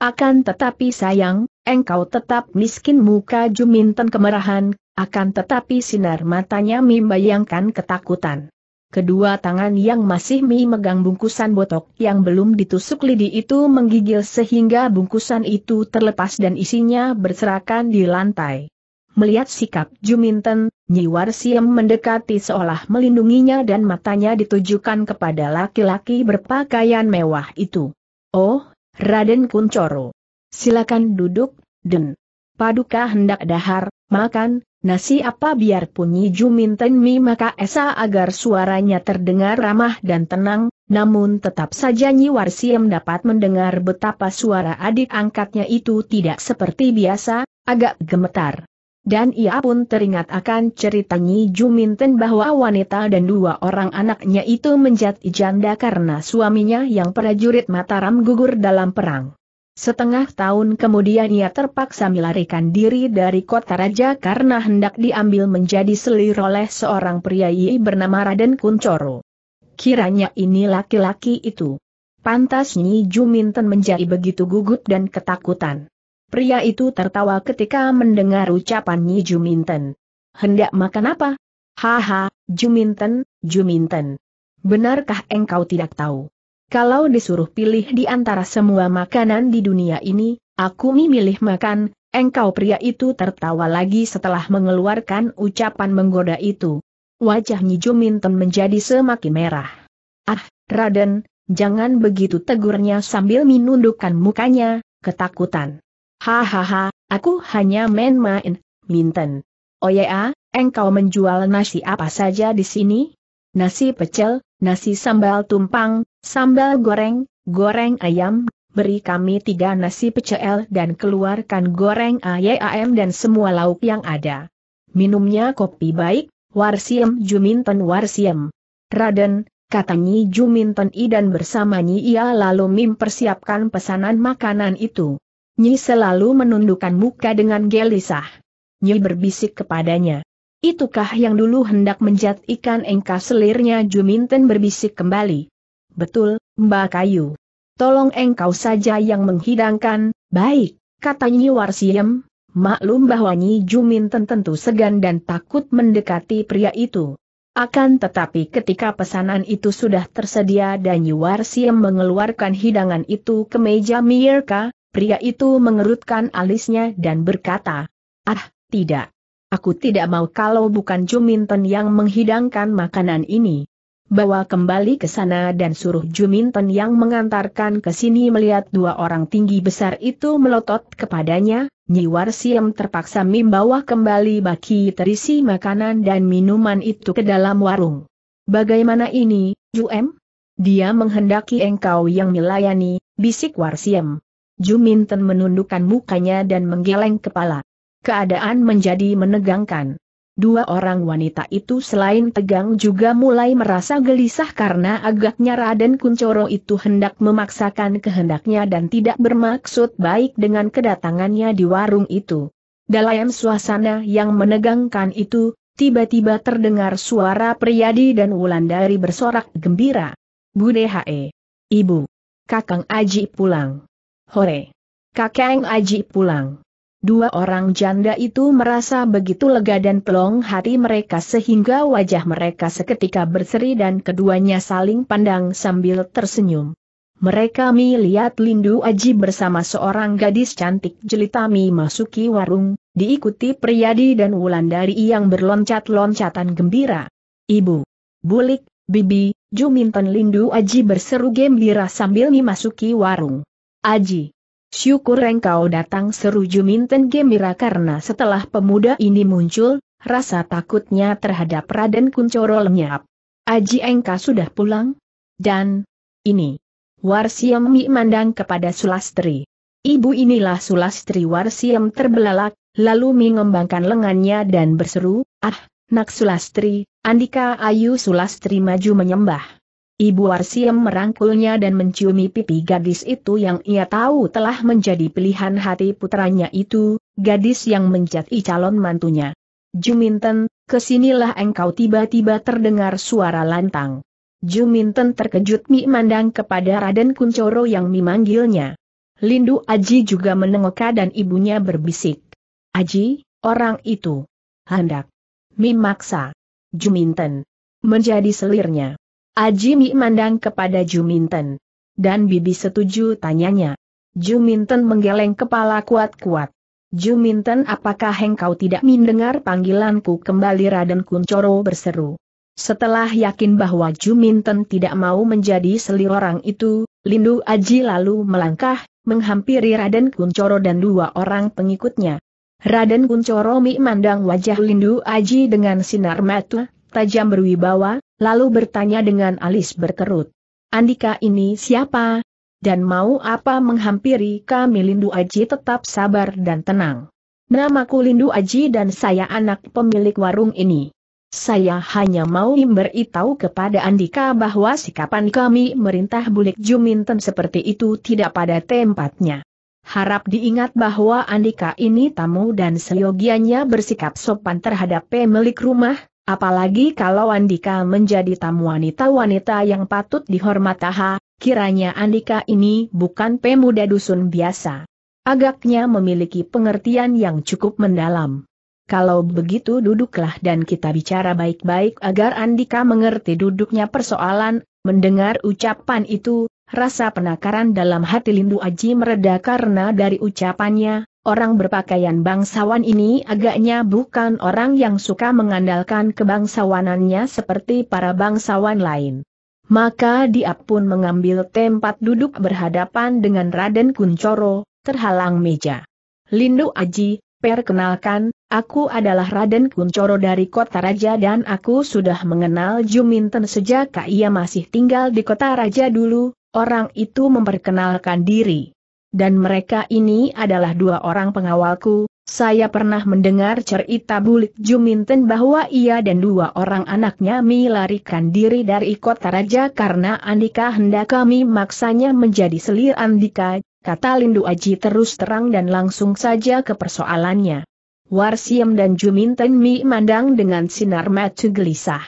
Akan tetapi sayang, engkau tetap miskin muka Juminten kemerahan, akan tetapi sinar matanya membayangkan ketakutan. Kedua tangan yang masih mi megang bungkusan botok yang belum ditusuk lidi itu menggigil sehingga bungkusan itu terlepas dan isinya berserakan di lantai. Melihat sikap Juminten, Nyiwar Siem mendekati seolah melindunginya dan matanya ditujukan kepada laki-laki berpakaian mewah itu. Oh, Raden Kuncoro. Silakan duduk, Den. Paduka hendak dahar, makan, Nasi apa biar punyi Juminten Tenmi maka esa agar suaranya terdengar ramah dan tenang, namun tetap saja Nyi Warsiem dapat mendengar betapa suara adik angkatnya itu tidak seperti biasa, agak gemetar. Dan ia pun teringat akan cerita Nyi Juminten bahwa wanita dan dua orang anaknya itu menjadi janda karena suaminya yang prajurit Mataram gugur dalam perang. Setengah tahun kemudian ia terpaksa melarikan diri dari kota raja karena hendak diambil menjadi selir oleh seorang pria bernama Raden Kuncoro. Kiranya ini laki-laki itu. Pantas Nyi Juminten menjadi begitu gugup dan ketakutan. Pria itu tertawa ketika mendengar ucapan Nyi Juminten. Hendak makan apa? Haha, Juminten, Juminten. Benarkah engkau tidak tahu? Kalau disuruh pilih di antara semua makanan di dunia ini, aku memilih makan, engkau pria itu tertawa lagi setelah mengeluarkan ucapan menggoda itu. Wajah Nyijuminton menjadi semakin merah. Ah, Raden, jangan begitu tegurnya sambil menundukkan mukanya, ketakutan. Hahaha, aku hanya main-main, Minten. Oh ya, engkau menjual nasi apa saja di sini? Nasi pecel, nasi sambal tumpang, Sambal goreng, goreng ayam, beri kami tiga nasi pecel dan keluarkan goreng ayam dan semua lauk yang ada. Minumnya kopi baik, Warsiem Juminten Warsiem. Raden, kata Nyi Juminten I dan bersamanya ia lalu mempersiapkan pesanan makanan itu. Nyi selalu menundukkan muka dengan gelisah. Nyi berbisik kepadanya. Itukah yang dulu hendak menjat ikan engka selirnya Juminten berbisik kembali. Betul, Mbak Kayu. Tolong engkau saja yang menghidangkan, baik, kata Nyi Warsiem, maklum bahwa Nyi Jumin tentu segan dan takut mendekati pria itu. Akan tetapi ketika pesanan itu sudah tersedia dan Nyi Warsiem mengeluarkan hidangan itu ke meja Mirka, pria itu mengerutkan alisnya dan berkata, Ah, tidak. Aku tidak mau kalau bukan Juminten yang menghidangkan makanan ini bawa kembali ke sana dan suruh Juminten yang mengantarkan ke sini melihat dua orang tinggi besar itu melotot kepadanya, Nyiwar Siem terpaksa membawa kembali baki terisi makanan dan minuman itu ke dalam warung. Bagaimana ini, Juem? Dia menghendaki engkau yang melayani, bisik Warsiem. Juminten menundukkan mukanya dan menggeleng kepala. Keadaan menjadi menegangkan. Dua orang wanita itu selain tegang juga mulai merasa gelisah karena agaknya Raden Kuncoro itu hendak memaksakan kehendaknya dan tidak bermaksud baik dengan kedatangannya di warung itu. Dalam suasana yang menegangkan itu, tiba-tiba terdengar suara Priyadi dan Wulandari bersorak gembira. Bude Hae. Ibu. Kakang Aji pulang. Hore. Kakang Aji pulang. Dua orang janda itu merasa begitu lega dan pelong hati mereka sehingga wajah mereka seketika berseri dan keduanya saling pandang sambil tersenyum. Mereka melihat Lindu Aji bersama seorang gadis cantik jelitami masuki warung, diikuti Priyadi dan Wulandari yang berloncat-loncatan gembira. Ibu, Bulik, Bibi, Juminton Lindu Aji berseru gembira sambil memasuki warung. Aji, Syukur engkau datang seru Juminten Gemira karena setelah pemuda ini muncul, rasa takutnya terhadap Raden Kuncoro lenyap. Aji engka sudah pulang? Dan, ini. Warsiami mandang kepada Sulastri. Ibu inilah Sulastri Warsiem terbelalak, lalu mengembangkan lengannya dan berseru, ah, nak Sulastri, Andika Ayu Sulastri maju menyembah. Ibu Arsiem merangkulnya dan menciumi pipi gadis itu yang ia tahu telah menjadi pilihan hati putranya itu, gadis yang menjadi calon mantunya. Juminten, kesinilah engkau tiba-tiba terdengar suara lantang. Juminten terkejut memandang kepada Raden Kuncoro yang memanggilnya. Lindu Aji juga menengok dan ibunya berbisik. Aji, orang itu. Hendak. maksa. Juminten. Menjadi selirnya. Ajimi mandang kepada Juminten. Dan Bibi setuju tanyanya. Juminten menggeleng kepala kuat-kuat. Juminten apakah engkau tidak mendengar panggilanku kembali Raden Kuncoro berseru. Setelah yakin bahwa Juminten tidak mau menjadi selir orang itu, Lindu Aji lalu melangkah, menghampiri Raden Kuncoro dan dua orang pengikutnya. Raden Kuncoro memandang wajah Lindu Aji dengan sinar mata, tajam berwibawa, lalu bertanya dengan alis berkerut. Andika ini siapa? Dan mau apa menghampiri kami Lindu Aji tetap sabar dan tenang. Namaku Lindu Aji dan saya anak pemilik warung ini. Saya hanya mau memberitahu kepada Andika bahwa sikapan kami merintah bulik Juminten seperti itu tidak pada tempatnya. Harap diingat bahwa Andika ini tamu dan seyogianya bersikap sopan terhadap pemilik rumah, Apalagi kalau Andika menjadi tamu wanita-wanita yang patut dihormataha, kiranya Andika ini bukan pemuda dusun biasa. Agaknya memiliki pengertian yang cukup mendalam. Kalau begitu duduklah dan kita bicara baik-baik agar Andika mengerti duduknya persoalan, mendengar ucapan itu, rasa penakaran dalam hati Lindu Aji mereda karena dari ucapannya, Orang berpakaian bangsawan ini agaknya bukan orang yang suka mengandalkan kebangsawanannya seperti para bangsawan lain. Maka dia pun mengambil tempat duduk berhadapan dengan Raden Kuncoro, terhalang meja. Lindu Aji, perkenalkan, aku adalah Raden Kuncoro dari Kota Raja dan aku sudah mengenal Juminten sejak ia masih tinggal di Kota Raja dulu, orang itu memperkenalkan diri. Dan mereka ini adalah dua orang pengawalku, saya pernah mendengar cerita Bulik Juminten bahwa ia dan dua orang anaknya melarikan diri dari kota raja karena Andika hendak kami maksanya menjadi selir Andika, kata Lindu Aji terus terang dan langsung saja ke persoalannya. Warsiem dan Juminten Mi mandang dengan sinar mata gelisah.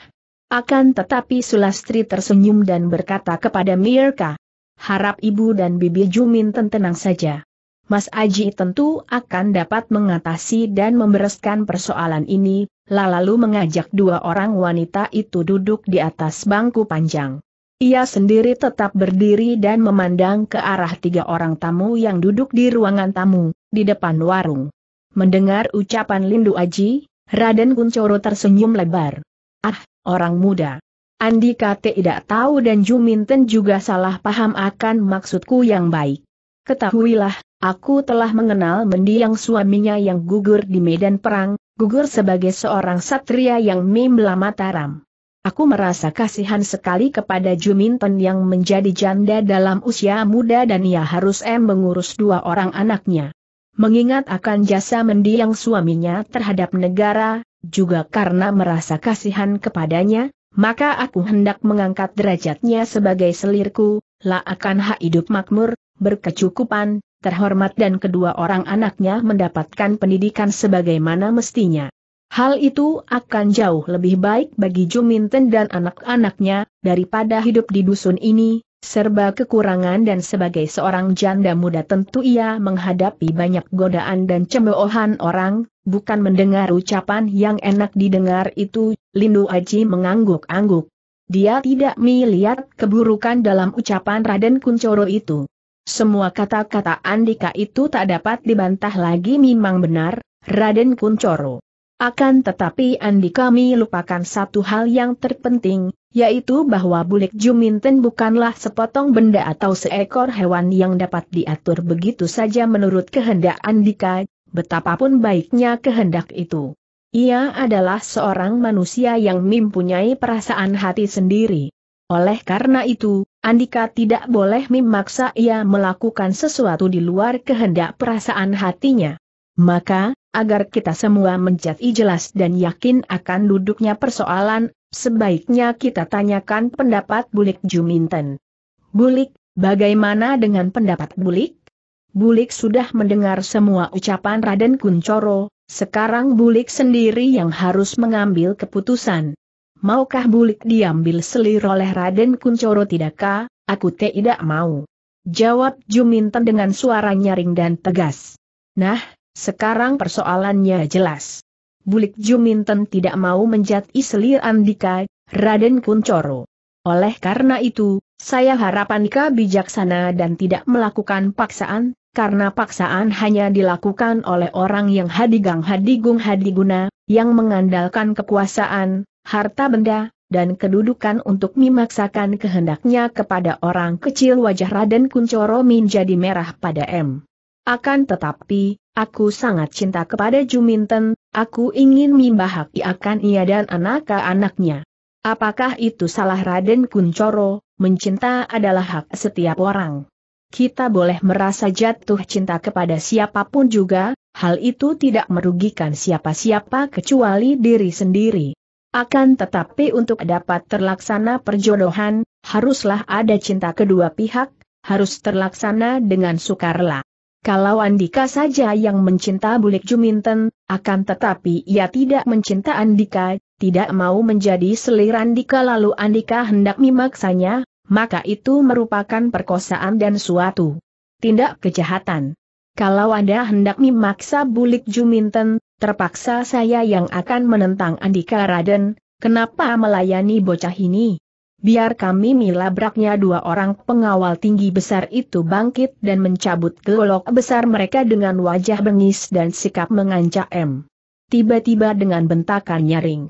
Akan tetapi Sulastri tersenyum dan berkata kepada Mirka, harap ibu dan bibi Jumin tenang saja. Mas Aji tentu akan dapat mengatasi dan membereskan persoalan ini, lalu mengajak dua orang wanita itu duduk di atas bangku panjang. Ia sendiri tetap berdiri dan memandang ke arah tiga orang tamu yang duduk di ruangan tamu, di depan warung. Mendengar ucapan Lindu Aji, Raden Kuncoro tersenyum lebar. Ah, orang muda. Andika tidak tahu dan Juminten juga salah paham akan maksudku yang baik. Ketahuilah, aku telah mengenal mendiang suaminya yang gugur di medan perang, gugur sebagai seorang satria yang mimla mataram. Aku merasa kasihan sekali kepada Juminten yang menjadi janda dalam usia muda dan ia harus em mengurus dua orang anaknya. Mengingat akan jasa mendiang suaminya terhadap negara, juga karena merasa kasihan kepadanya, maka aku hendak mengangkat derajatnya sebagai selirku, la akan hak hidup makmur, berkecukupan, terhormat dan kedua orang anaknya mendapatkan pendidikan sebagaimana mestinya. Hal itu akan jauh lebih baik bagi Juminten dan anak-anaknya, daripada hidup di dusun ini, serba kekurangan dan sebagai seorang janda muda tentu ia menghadapi banyak godaan dan cemoohan orang, bukan mendengar ucapan yang enak didengar itu, Lindu Aji mengangguk-angguk. Dia tidak melihat keburukan dalam ucapan Raden Kuncoro itu. Semua kata-kata Andika itu tak dapat dibantah lagi memang benar, Raden Kuncoro. Akan tetapi Andi kami lupakan satu hal yang terpenting, yaitu bahwa bulik Juminten bukanlah sepotong benda atau seekor hewan yang dapat diatur begitu saja menurut kehendak Andika, betapapun baiknya kehendak itu. Ia adalah seorang manusia yang mempunyai perasaan hati sendiri. Oleh karena itu, Andika tidak boleh memaksa ia melakukan sesuatu di luar kehendak perasaan hatinya. Maka, agar kita semua menjadi jelas dan yakin akan duduknya persoalan, sebaiknya kita tanyakan pendapat Bulik Juminten. Bulik, bagaimana dengan pendapat Bulik? Bulik sudah mendengar semua ucapan Raden Kuncoro, sekarang Bulik sendiri yang harus mengambil keputusan. Maukah Bulik diambil selir oleh Raden Kuncoro tidakkah, aku tidak mau. Jawab Juminten dengan suara nyaring dan tegas. Nah, sekarang persoalannya jelas. Bulik Juminten tidak mau menjati selir Andika, Raden Kuncoro. Oleh karena itu, saya harap Andika bijaksana dan tidak melakukan paksaan, karena paksaan hanya dilakukan oleh orang yang hadigang hadigung hadiguna, yang mengandalkan kekuasaan, harta benda, dan kedudukan untuk memaksakan kehendaknya kepada orang kecil wajah Raden Kuncoro menjadi merah pada M. Akan tetapi, aku sangat cinta kepada Juminten, aku ingin haki akan ia dan anak-anaknya. Apakah itu salah Raden Kuncoro, mencinta adalah hak setiap orang. Kita boleh merasa jatuh cinta kepada siapapun juga, hal itu tidak merugikan siapa-siapa kecuali diri sendiri. Akan tetapi untuk dapat terlaksana perjodohan, haruslah ada cinta kedua pihak, harus terlaksana dengan sukarela. Kalau Andika saja yang mencinta Bulik Juminten, akan tetapi ia tidak mencinta Andika, tidak mau menjadi selir Andika lalu Andika hendak memaksanya, maka itu merupakan perkosaan dan suatu tindak kejahatan. Kalau Anda hendak memaksa Bulik Juminten, terpaksa saya yang akan menentang Andika Raden, kenapa melayani bocah ini? biar kami milabraknya dua orang pengawal tinggi besar itu bangkit dan mencabut golok besar mereka dengan wajah bengis dan sikap mengancam. Tiba-tiba dengan bentakan nyaring.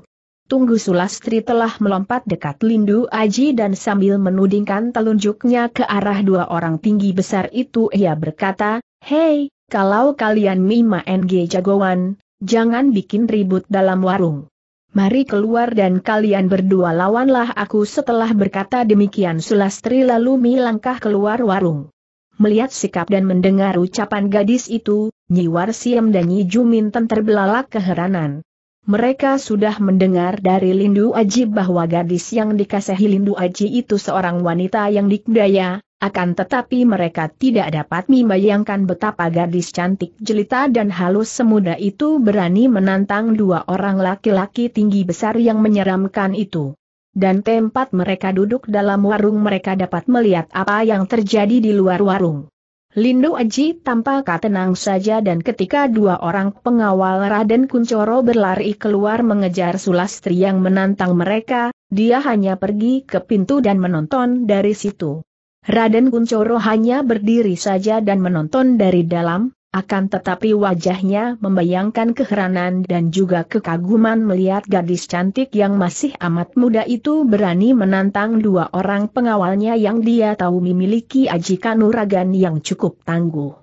Tunggu Sulastri telah melompat dekat Lindu Aji dan sambil menudingkan telunjuknya ke arah dua orang tinggi besar itu ia berkata, Hei, kalau kalian Mima NG jagoan, jangan bikin ribut dalam warung. Mari keluar dan kalian berdua lawanlah aku setelah berkata demikian Sulastri lalu melangkah keluar warung. Melihat sikap dan mendengar ucapan gadis itu, Nyi Warsiem dan Nyi Juminten terbelalak keheranan. Mereka sudah mendengar dari Lindu Aji bahwa gadis yang dikasihi Lindu Aji itu seorang wanita yang dikdaya, akan tetapi mereka tidak dapat membayangkan betapa gadis cantik jelita dan halus semuda itu berani menantang dua orang laki-laki tinggi besar yang menyeramkan itu. Dan tempat mereka duduk dalam warung mereka dapat melihat apa yang terjadi di luar warung. Lindo Aji tampak tenang saja dan ketika dua orang pengawal Raden Kuncoro berlari keluar mengejar Sulastri yang menantang mereka, dia hanya pergi ke pintu dan menonton dari situ. Raden Kuncoro hanya berdiri saja dan menonton dari dalam, akan tetapi wajahnya membayangkan keheranan dan juga kekaguman melihat gadis cantik yang masih amat muda itu berani menantang dua orang pengawalnya yang dia tahu memiliki ajikan nuragan yang cukup tangguh.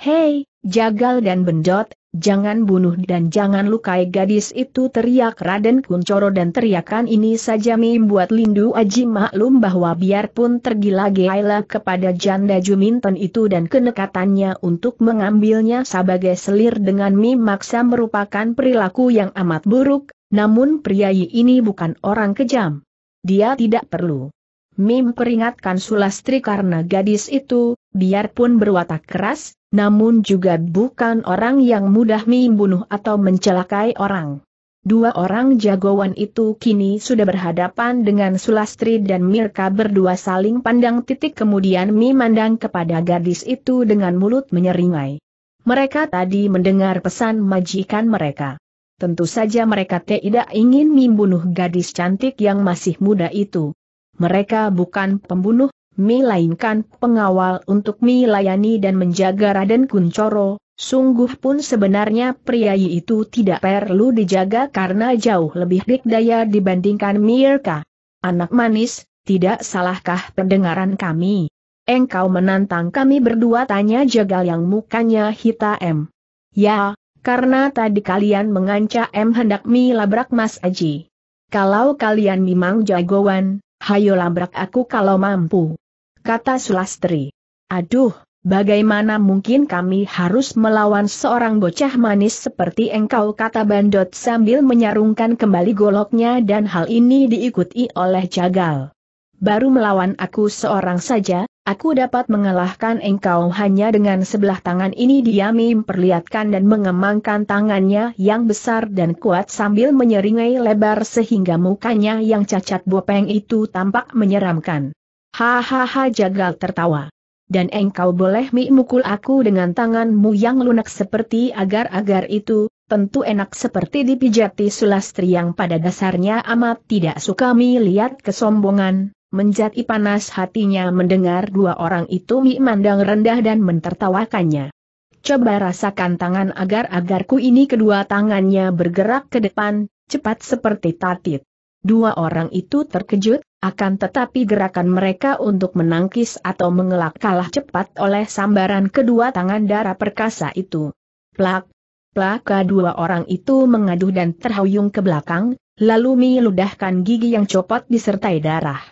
Hei, Jagal dan bendot, jangan bunuh dan jangan lukai gadis itu teriak Raden Kuncoro dan teriakan ini saja membuat Lindu Aji maklum bahwa biarpun tergila-gila kepada janda Juminten itu dan kenekatannya untuk mengambilnya sebagai selir dengan memaksa merupakan perilaku yang amat buruk, namun pria ini bukan orang kejam. Dia tidak perlu Mim peringatkan Sulastri karena gadis itu, biarpun berwatak keras, namun juga bukan orang yang mudah membunuh atau mencelakai orang. Dua orang jagoan itu kini sudah berhadapan dengan Sulastri dan Mirka berdua saling pandang titik kemudian Mi mandang kepada gadis itu dengan mulut menyeringai. Mereka tadi mendengar pesan majikan mereka. Tentu saja mereka tidak ingin membunuh gadis cantik yang masih muda itu. Mereka bukan pembunuh, melainkan pengawal untuk melayani dan menjaga Raden Kuncoro, sungguh pun sebenarnya priayi itu tidak perlu dijaga karena jauh lebih dikdaya dibandingkan Mirka. Anak manis, tidak salahkah pendengaran kami? Engkau menantang kami berdua tanya jagal yang mukanya hitam. Ya, karena tadi kalian mengancam hendak mi labrak Mas Aji. Kalau kalian memang jagoan, hayo labrak aku kalau mampu kata Sulastri. Aduh, bagaimana mungkin kami harus melawan seorang bocah manis seperti engkau kata Bandot sambil menyarungkan kembali goloknya dan hal ini diikuti oleh Jagal. Baru melawan aku seorang saja, Aku dapat mengalahkan engkau hanya dengan sebelah tangan ini Diami memperlihatkan dan mengemangkan tangannya yang besar dan kuat sambil menyeringai lebar sehingga mukanya yang cacat bopeng itu tampak menyeramkan. Hahaha Jagal tertawa. Dan engkau boleh mukul aku dengan tanganmu yang lunak seperti agar-agar itu, tentu enak seperti dipijati sulastri yang pada dasarnya amat tidak suka melihat kesombongan, menjadi panas hatinya mendengar dua orang itu mandang rendah dan mentertawakannya. Coba rasakan tangan agar-agarku ini kedua tangannya bergerak ke depan, cepat seperti tatit. Dua orang itu terkejut, akan tetapi gerakan mereka untuk menangkis atau mengelak kalah cepat oleh sambaran kedua tangan darah perkasa itu. Plak, plak kedua orang itu mengaduh dan terhuyung ke belakang, lalu meludahkan gigi yang copot disertai darah.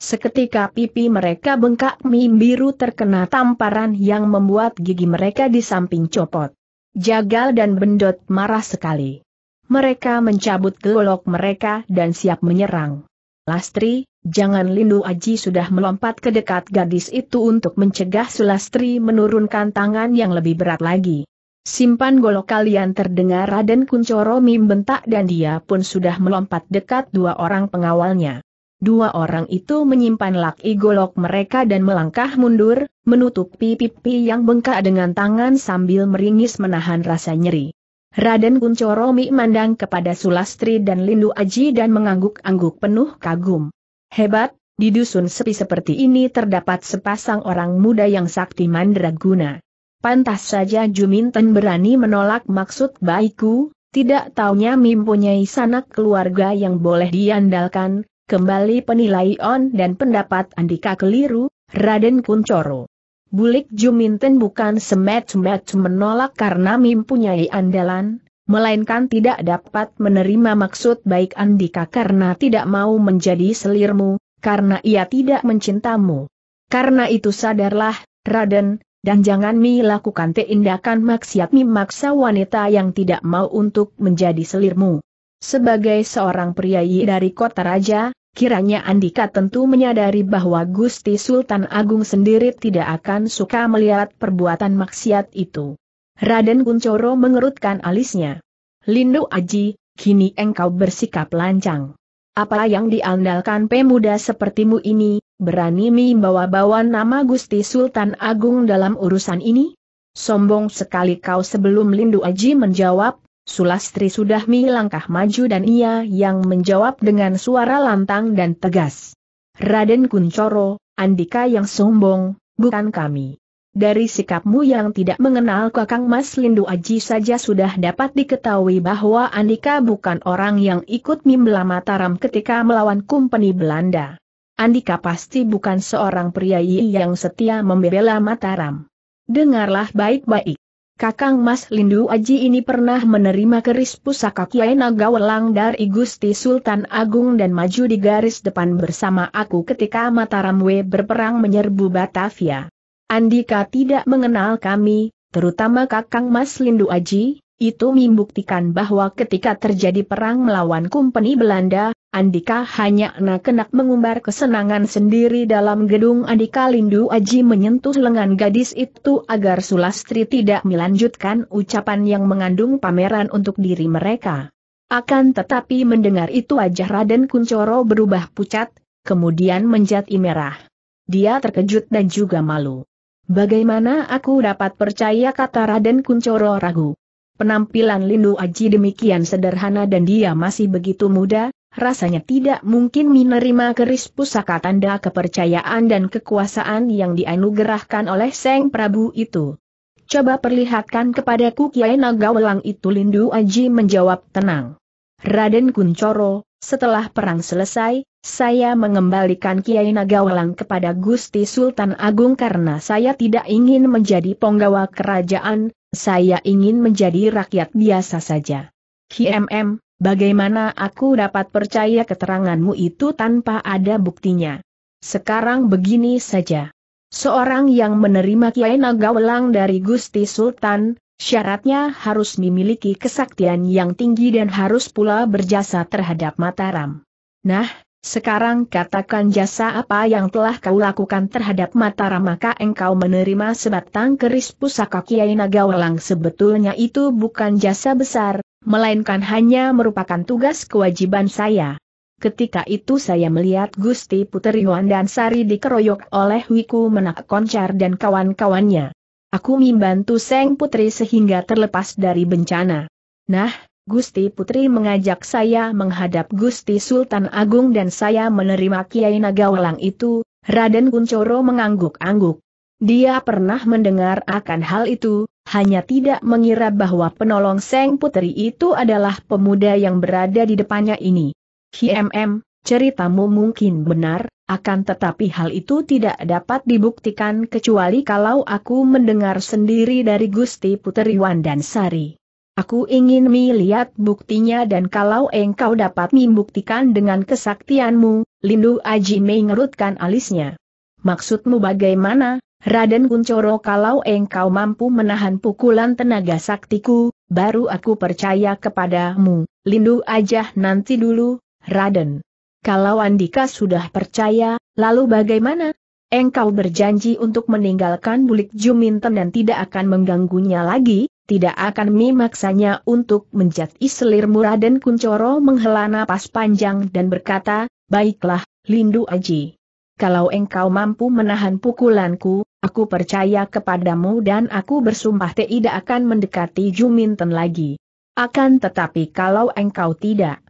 Seketika pipi mereka bengkak mim biru terkena tamparan yang membuat gigi mereka di samping copot. Jagal dan Bendot marah sekali. Mereka mencabut gelok mereka dan siap menyerang. Lastri, jangan Lindu Aji sudah melompat ke dekat gadis itu untuk mencegah Sulastri menurunkan tangan yang lebih berat lagi. Simpan golok kalian terdengar Raden Kuncoro membentak dan dia pun sudah melompat dekat dua orang pengawalnya. Dua orang itu menyimpan laki golok mereka dan melangkah mundur, menutup pipi pipi yang bengkak dengan tangan sambil meringis menahan rasa nyeri. Raden Kuncoro mandang kepada Sulastri dan Lindu Aji dan mengangguk-angguk penuh kagum. Hebat, di dusun sepi seperti ini terdapat sepasang orang muda yang sakti mandraguna. Pantas saja Juminten berani menolak maksud baikku, tidak taunya mempunyai sanak keluarga yang boleh diandalkan, kembali penilaian dan pendapat Andika keliru, Raden Kuncoro. Bulik Juminten bukan semet-semet menolak karena mempunyai andalan, melainkan tidak dapat menerima maksud baik Andika karena tidak mau menjadi selirmu, karena ia tidak mencintamu. Karena itu sadarlah, Raden, dan jangan mi lakukan tindakan maksiat mi wanita yang tidak mau untuk menjadi selirmu. Sebagai seorang priayi dari kota raja, Kiranya Andika tentu menyadari bahwa Gusti Sultan Agung sendiri tidak akan suka melihat perbuatan maksiat itu. Raden Kuncoro mengerutkan alisnya. Lindu Aji, kini engkau bersikap lancang. Apa yang diandalkan pemuda sepertimu ini, berani membawa-bawa nama Gusti Sultan Agung dalam urusan ini? Sombong sekali kau sebelum Lindu Aji menjawab, Sulastri sudah langkah maju dan ia yang menjawab dengan suara lantang dan tegas. Raden Kuncoro, Andika yang sombong, bukan kami. Dari sikapmu yang tidak mengenal Kakang Mas Lindu Aji saja sudah dapat diketahui bahwa Andika bukan orang yang ikut Mimbela Mataram ketika melawan Kumpeni Belanda. Andika pasti bukan seorang pria yang setia membela Mataram. Dengarlah baik-baik. Kakang Mas Lindu Aji ini pernah menerima keris pusaka Kiai Naga Welang dari Gusti Sultan Agung dan maju di garis depan bersama aku ketika Mataramwe berperang menyerbu Batavia. Andika tidak mengenal kami, terutama Kakang Mas Lindu Aji, itu membuktikan bahwa ketika terjadi perang melawan kumpeni Belanda, Andika hanya enak-enak mengumbar kesenangan sendiri dalam gedung Andika Lindu Aji menyentuh lengan gadis itu agar Sulastri tidak melanjutkan ucapan yang mengandung pameran untuk diri mereka. Akan tetapi mendengar itu wajah Raden Kuncoro berubah pucat, kemudian menjadi merah. Dia terkejut dan juga malu. Bagaimana aku dapat percaya kata Raden Kuncoro ragu? Penampilan Lindu Aji demikian sederhana dan dia masih begitu muda, rasanya tidak mungkin menerima keris pusaka tanda kepercayaan dan kekuasaan yang dianugerahkan oleh Seng Prabu itu. Coba perlihatkan kepadaku Kiai Nagawelang itu Lindu Aji menjawab tenang. Raden Kuncoro, setelah perang selesai, saya mengembalikan Kiai Nagawelang kepada Gusti Sultan Agung karena saya tidak ingin menjadi penggawa kerajaan, saya ingin menjadi rakyat biasa saja. KMM, bagaimana aku dapat percaya keteranganmu itu tanpa ada buktinya? Sekarang begini saja. Seorang yang menerima Kiai Nagawelang dari Gusti Sultan, syaratnya harus memiliki kesaktian yang tinggi dan harus pula berjasa terhadap Mataram. Nah, sekarang katakan jasa apa yang telah kau lakukan terhadap Matara maka engkau menerima sebatang keris pusaka Kiai Nagawalang sebetulnya itu bukan jasa besar, melainkan hanya merupakan tugas kewajiban saya. Ketika itu saya melihat Gusti Puteri Yuan dan Sari dikeroyok oleh Wiku Menak Koncar dan kawan-kawannya. Aku membantu Seng Putri sehingga terlepas dari bencana. Nah, Gusti Putri mengajak saya menghadap Gusti Sultan Agung dan saya menerima Kiai Nagawalang itu, Raden Kuncoro mengangguk-angguk. Dia pernah mendengar akan hal itu, hanya tidak mengira bahwa penolong Seng Putri itu adalah pemuda yang berada di depannya ini. HMM, ceritamu mungkin benar, akan tetapi hal itu tidak dapat dibuktikan kecuali kalau aku mendengar sendiri dari Gusti Putri Sari. Aku ingin melihat buktinya dan kalau engkau dapat membuktikan dengan kesaktianmu, Lindu Aji mengerutkan alisnya. Maksudmu bagaimana, Raden Kuncoro kalau engkau mampu menahan pukulan tenaga saktiku, baru aku percaya kepadamu, Lindu Ajah nanti dulu, Raden. Kalau Andika sudah percaya, lalu bagaimana? Engkau berjanji untuk meninggalkan bulik Juminten dan tidak akan mengganggunya lagi? tidak akan memaksanya untuk menjati selir murah dan kuncoro menghela napas panjang dan berkata, Baiklah, Lindu Aji. Kalau engkau mampu menahan pukulanku, aku percaya kepadamu dan aku bersumpah tidak akan mendekati Juminten lagi. Akan tetapi kalau engkau tidak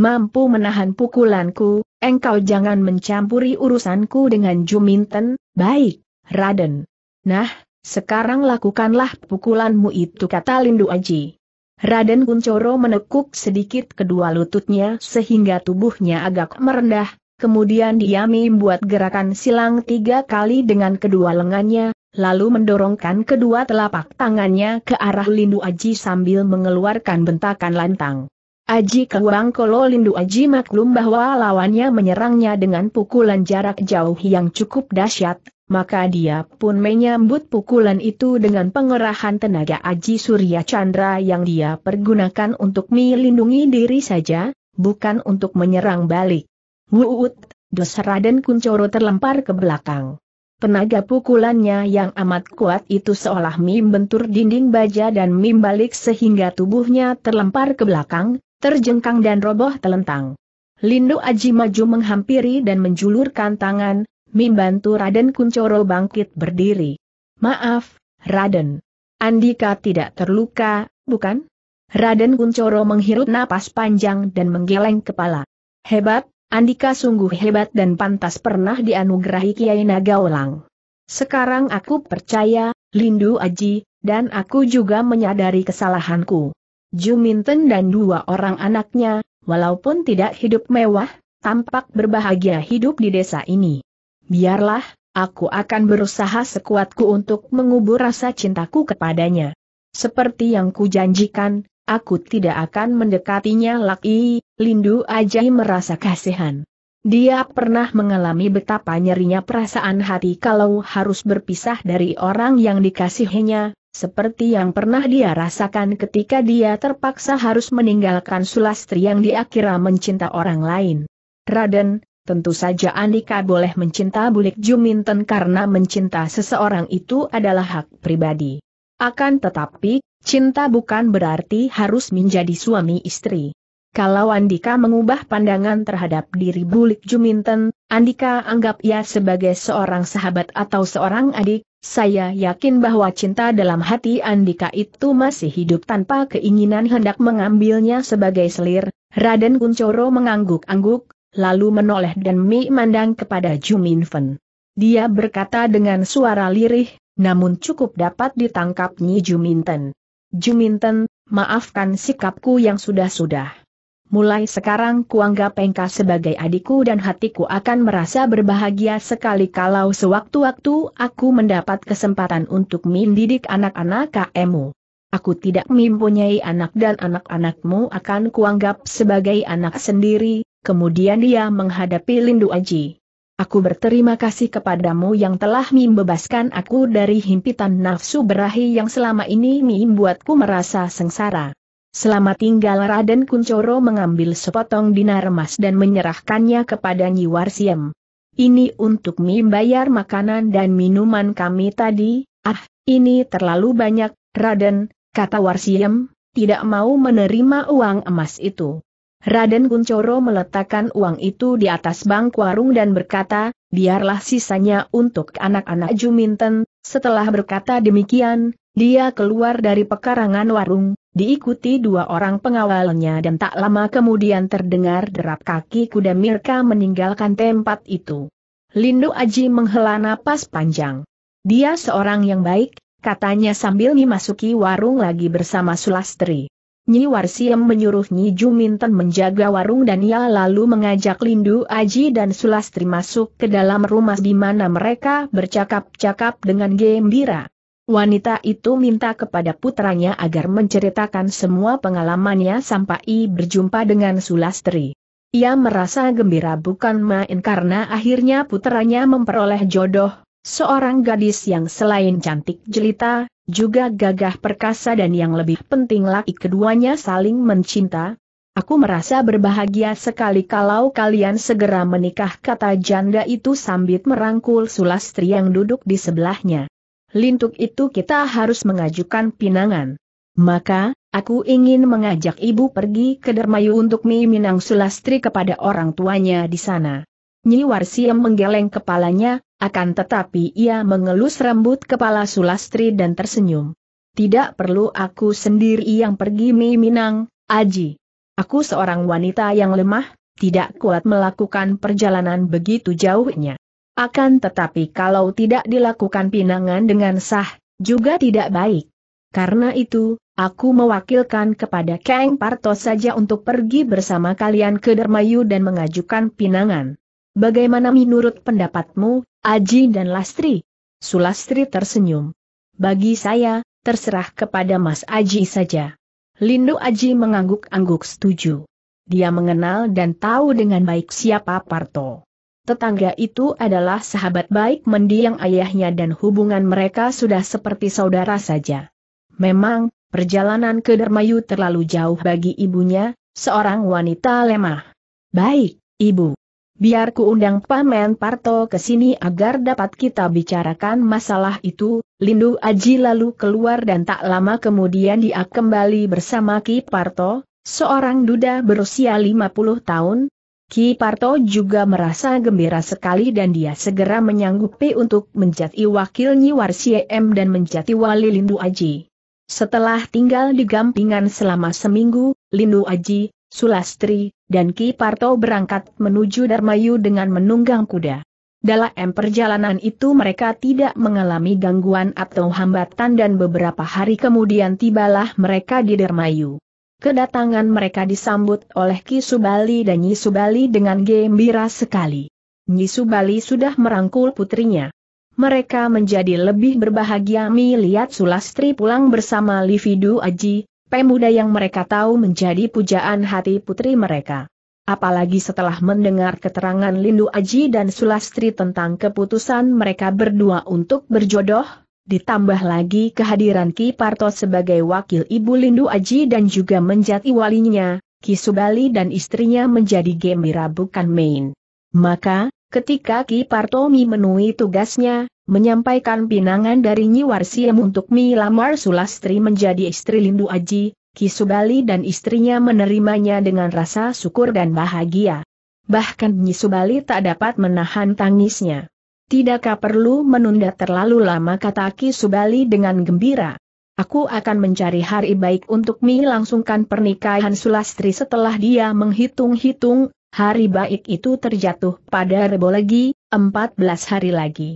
mampu menahan pukulanku, engkau jangan mencampuri urusanku dengan Juminten, baik, Raden. Nah, sekarang lakukanlah pukulanmu itu kata Lindu Aji. Raden Kuncoro menekuk sedikit kedua lututnya sehingga tubuhnya agak merendah, kemudian dia membuat gerakan silang tiga kali dengan kedua lengannya, lalu mendorongkan kedua telapak tangannya ke arah Lindu Aji sambil mengeluarkan bentakan lantang. Aji Kewang Kolo Lindu Aji maklum bahwa lawannya menyerangnya dengan pukulan jarak jauh yang cukup dahsyat, maka dia pun menyambut pukulan itu dengan pengerahan tenaga Aji Surya Chandra yang dia pergunakan untuk melindungi diri saja, bukan untuk menyerang balik. Wuut, Dosra Raden Kuncoro terlempar ke belakang. Tenaga pukulannya yang amat kuat itu seolah mim bentur dinding baja dan mim balik sehingga tubuhnya terlempar ke belakang, terjengkang dan roboh telentang. Lindo Aji maju menghampiri dan menjulurkan tangan, membantu Raden Kuncoro bangkit berdiri. Maaf, Raden. Andika tidak terluka, bukan? Raden Kuncoro menghirup napas panjang dan menggeleng kepala. Hebat, Andika sungguh hebat dan pantas pernah dianugerahi Kiai Nagaulang. Sekarang aku percaya, Lindu Aji, dan aku juga menyadari kesalahanku. Juminten dan dua orang anaknya, walaupun tidak hidup mewah, tampak berbahagia hidup di desa ini. Biarlah, aku akan berusaha sekuatku untuk mengubur rasa cintaku kepadanya. Seperti yang kujanjikan, aku tidak akan mendekatinya lagi, Lindu Ajai merasa kasihan. Dia pernah mengalami betapa nyerinya perasaan hati kalau harus berpisah dari orang yang dikasihinya, seperti yang pernah dia rasakan ketika dia terpaksa harus meninggalkan Sulastri yang dia kira mencinta orang lain. Raden, Tentu saja Andika boleh mencinta Bulik Juminten karena mencinta seseorang itu adalah hak pribadi. Akan tetapi, cinta bukan berarti harus menjadi suami istri. Kalau Andika mengubah pandangan terhadap diri Bulik Juminten, Andika anggap ia sebagai seorang sahabat atau seorang adik, saya yakin bahwa cinta dalam hati Andika itu masih hidup tanpa keinginan hendak mengambilnya sebagai selir, Raden Kuncoro mengangguk-angguk, lalu menoleh dan memandang kepada Min Fen. Dia berkata dengan suara lirih, namun cukup dapat ditangkap Nyi Juminten. Juminten, maafkan sikapku yang sudah-sudah. Mulai sekarang kuanggap engkau sebagai adikku dan hatiku akan merasa berbahagia sekali kalau sewaktu-waktu aku mendapat kesempatan untuk mendidik anak-anak KMU. Aku tidak mempunyai anak dan anak-anakmu akan kuanggap sebagai anak sendiri, Kemudian dia menghadapi Lindu Aji. Aku berterima kasih kepadamu yang telah membebaskan aku dari himpitan nafsu berahi yang selama ini membuatku merasa sengsara. Selama tinggal Raden Kuncoro mengambil sepotong dinar emas dan menyerahkannya kepada Nyi Warsiem. Ini untuk membayar makanan dan minuman kami tadi, ah, ini terlalu banyak, Raden, kata Warsiem, tidak mau menerima uang emas itu. Raden Kuncoro meletakkan uang itu di atas bank warung dan berkata, biarlah sisanya untuk anak-anak Juminten. Setelah berkata demikian, dia keluar dari pekarangan warung, diikuti dua orang pengawalnya dan tak lama kemudian terdengar derap kaki kuda Mirka meninggalkan tempat itu. Lindu Aji menghela napas panjang. Dia seorang yang baik, katanya sambil memasuki warung lagi bersama Sulastri. Nyi Warsiem menyuruh Nyi Juminten menjaga warung dan ia lalu mengajak Lindu Aji dan Sulastri masuk ke dalam rumah di mana mereka bercakap-cakap dengan gembira. Wanita itu minta kepada putranya agar menceritakan semua pengalamannya sampai berjumpa dengan Sulastri. Ia merasa gembira bukan main karena akhirnya putranya memperoleh jodoh, Seorang gadis yang selain cantik jelita, juga gagah perkasa dan yang lebih penting lagi keduanya saling mencinta. Aku merasa berbahagia sekali kalau kalian segera menikah kata janda itu sambil merangkul Sulastri yang duduk di sebelahnya. Lintuk itu kita harus mengajukan pinangan. Maka, aku ingin mengajak ibu pergi ke Dermayu untuk meminang Sulastri kepada orang tuanya di sana. Nyi Warsiem menggeleng kepalanya, akan tetapi ia mengelus rambut kepala Sulastri dan tersenyum. Tidak perlu aku sendiri yang pergi Minang, Aji. Aku seorang wanita yang lemah, tidak kuat melakukan perjalanan begitu jauhnya. Akan tetapi kalau tidak dilakukan pinangan dengan sah, juga tidak baik. Karena itu, aku mewakilkan kepada Kang Parto saja untuk pergi bersama kalian ke Dermayu dan mengajukan pinangan. Bagaimana menurut pendapatmu, Aji dan Lastri? Sulastri tersenyum. Bagi saya, terserah kepada Mas Aji saja. Lindu Aji mengangguk-angguk setuju. Dia mengenal dan tahu dengan baik siapa Parto. Tetangga itu adalah sahabat baik mendiang ayahnya dan hubungan mereka sudah seperti saudara saja. Memang, perjalanan ke Dermayu terlalu jauh bagi ibunya, seorang wanita lemah. Baik, ibu. Biar ku undang Pamen Parto ke sini agar dapat kita bicarakan masalah itu, Lindu Aji lalu keluar dan tak lama kemudian dia kembali bersama Ki Parto, seorang duda berusia 50 tahun. Ki Parto juga merasa gembira sekali dan dia segera menyanggupi untuk menjadi wakil Nyiwar M dan menjadi wali Lindu Aji. Setelah tinggal di Gampingan selama seminggu, Lindu Aji, Sulastri, dan Ki Parto berangkat menuju Darmayu dengan menunggang kuda. Dalam perjalanan itu mereka tidak mengalami gangguan atau hambatan dan beberapa hari kemudian tibalah mereka di Darmayu. Kedatangan mereka disambut oleh Ki Subali dan Nyi Subali dengan gembira sekali. Nyi Subali sudah merangkul putrinya. Mereka menjadi lebih berbahagia melihat Sulastri pulang bersama Lividu Aji, pemuda yang mereka tahu menjadi pujaan hati putri mereka. Apalagi setelah mendengar keterangan Lindu Aji dan Sulastri tentang keputusan mereka berdua untuk berjodoh, ditambah lagi kehadiran Ki Parto sebagai wakil ibu Lindu Aji dan juga menjadi walinya, Ki Subali dan istrinya menjadi gembira bukan main. Maka, ketika Ki Parto memenuhi tugasnya, menyampaikan pinangan dari Nyi Warsiem untuk Milamar Sulastri menjadi istri Lindu Aji, Ki Subali dan istrinya menerimanya dengan rasa syukur dan bahagia. Bahkan Nyi Subali tak dapat menahan tangisnya. Tidakkah perlu menunda terlalu lama kata Ki Subali dengan gembira. Aku akan mencari hari baik untuk melangsungkan pernikahan Sulastri setelah dia menghitung-hitung, hari baik itu terjatuh pada Rebo lagi, 14 hari lagi.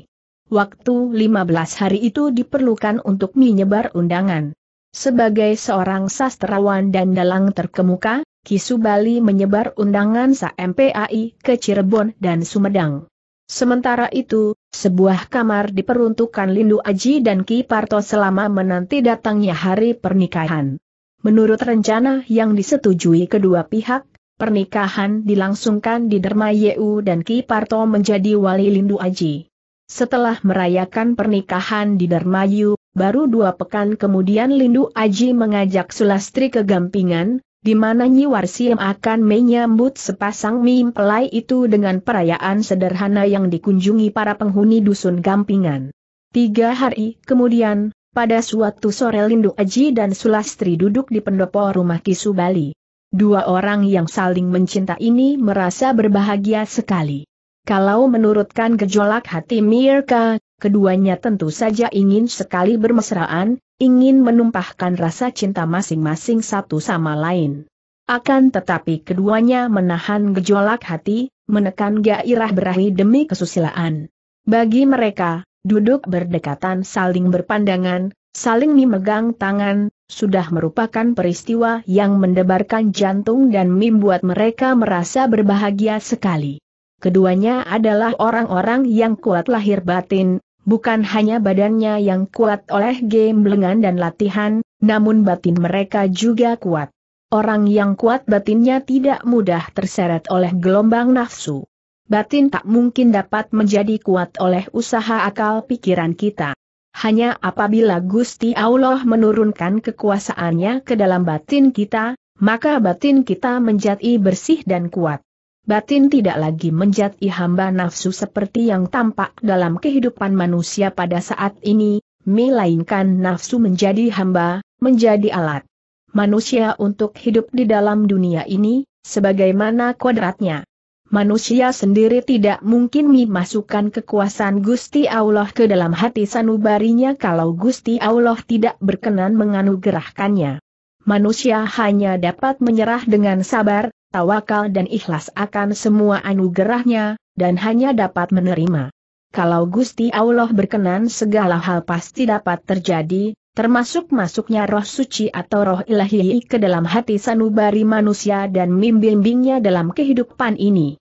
Waktu 15 hari itu diperlukan untuk menyebar undangan. Sebagai seorang sastrawan dan dalang terkemuka, Kisu Bali menyebar undangan sa-MPAI ke Cirebon dan Sumedang. Sementara itu, sebuah kamar diperuntukkan Lindu Aji dan Ki Parto selama menanti datangnya hari pernikahan. Menurut rencana yang disetujui kedua pihak, pernikahan dilangsungkan di Derma dan Ki Parto menjadi wali Lindu Aji. Setelah merayakan pernikahan di Darmayu, baru dua pekan kemudian Lindu Aji mengajak Sulastri ke Gampingan, di mana Nyi Warsiem akan menyambut sepasang mimpelai itu dengan perayaan sederhana yang dikunjungi para penghuni dusun Gampingan. Tiga hari kemudian, pada suatu sore Lindu Aji dan Sulastri duduk di pendopo rumah kisubali. Dua orang yang saling mencinta ini merasa berbahagia sekali. Kalau menurutkan gejolak hati Mirka, keduanya tentu saja ingin sekali bermesraan, ingin menumpahkan rasa cinta masing-masing satu sama lain. Akan tetapi keduanya menahan gejolak hati, menekan gairah berahi demi kesusilaan. Bagi mereka, duduk berdekatan saling berpandangan, saling memegang tangan, sudah merupakan peristiwa yang mendebarkan jantung dan membuat mereka merasa berbahagia sekali. Keduanya adalah orang-orang yang kuat lahir batin, bukan hanya badannya yang kuat oleh game lengan dan latihan, namun batin mereka juga kuat. Orang yang kuat batinnya tidak mudah terseret oleh gelombang nafsu. Batin tak mungkin dapat menjadi kuat oleh usaha akal pikiran kita. Hanya apabila Gusti Allah menurunkan kekuasaannya ke dalam batin kita, maka batin kita menjadi bersih dan kuat batin tidak lagi menjadi hamba nafsu seperti yang tampak dalam kehidupan manusia pada saat ini, melainkan nafsu menjadi hamba, menjadi alat manusia untuk hidup di dalam dunia ini, sebagaimana kodratnya. Manusia sendiri tidak mungkin memasukkan kekuasaan Gusti Allah ke dalam hati sanubarinya kalau Gusti Allah tidak berkenan menganugerahkannya. Manusia hanya dapat menyerah dengan sabar, tawakal dan ikhlas akan semua anugerahnya, dan hanya dapat menerima. Kalau Gusti Allah berkenan segala hal pasti dapat terjadi, termasuk masuknya roh suci atau roh ilahi ke dalam hati sanubari manusia dan membimbingnya dalam kehidupan ini.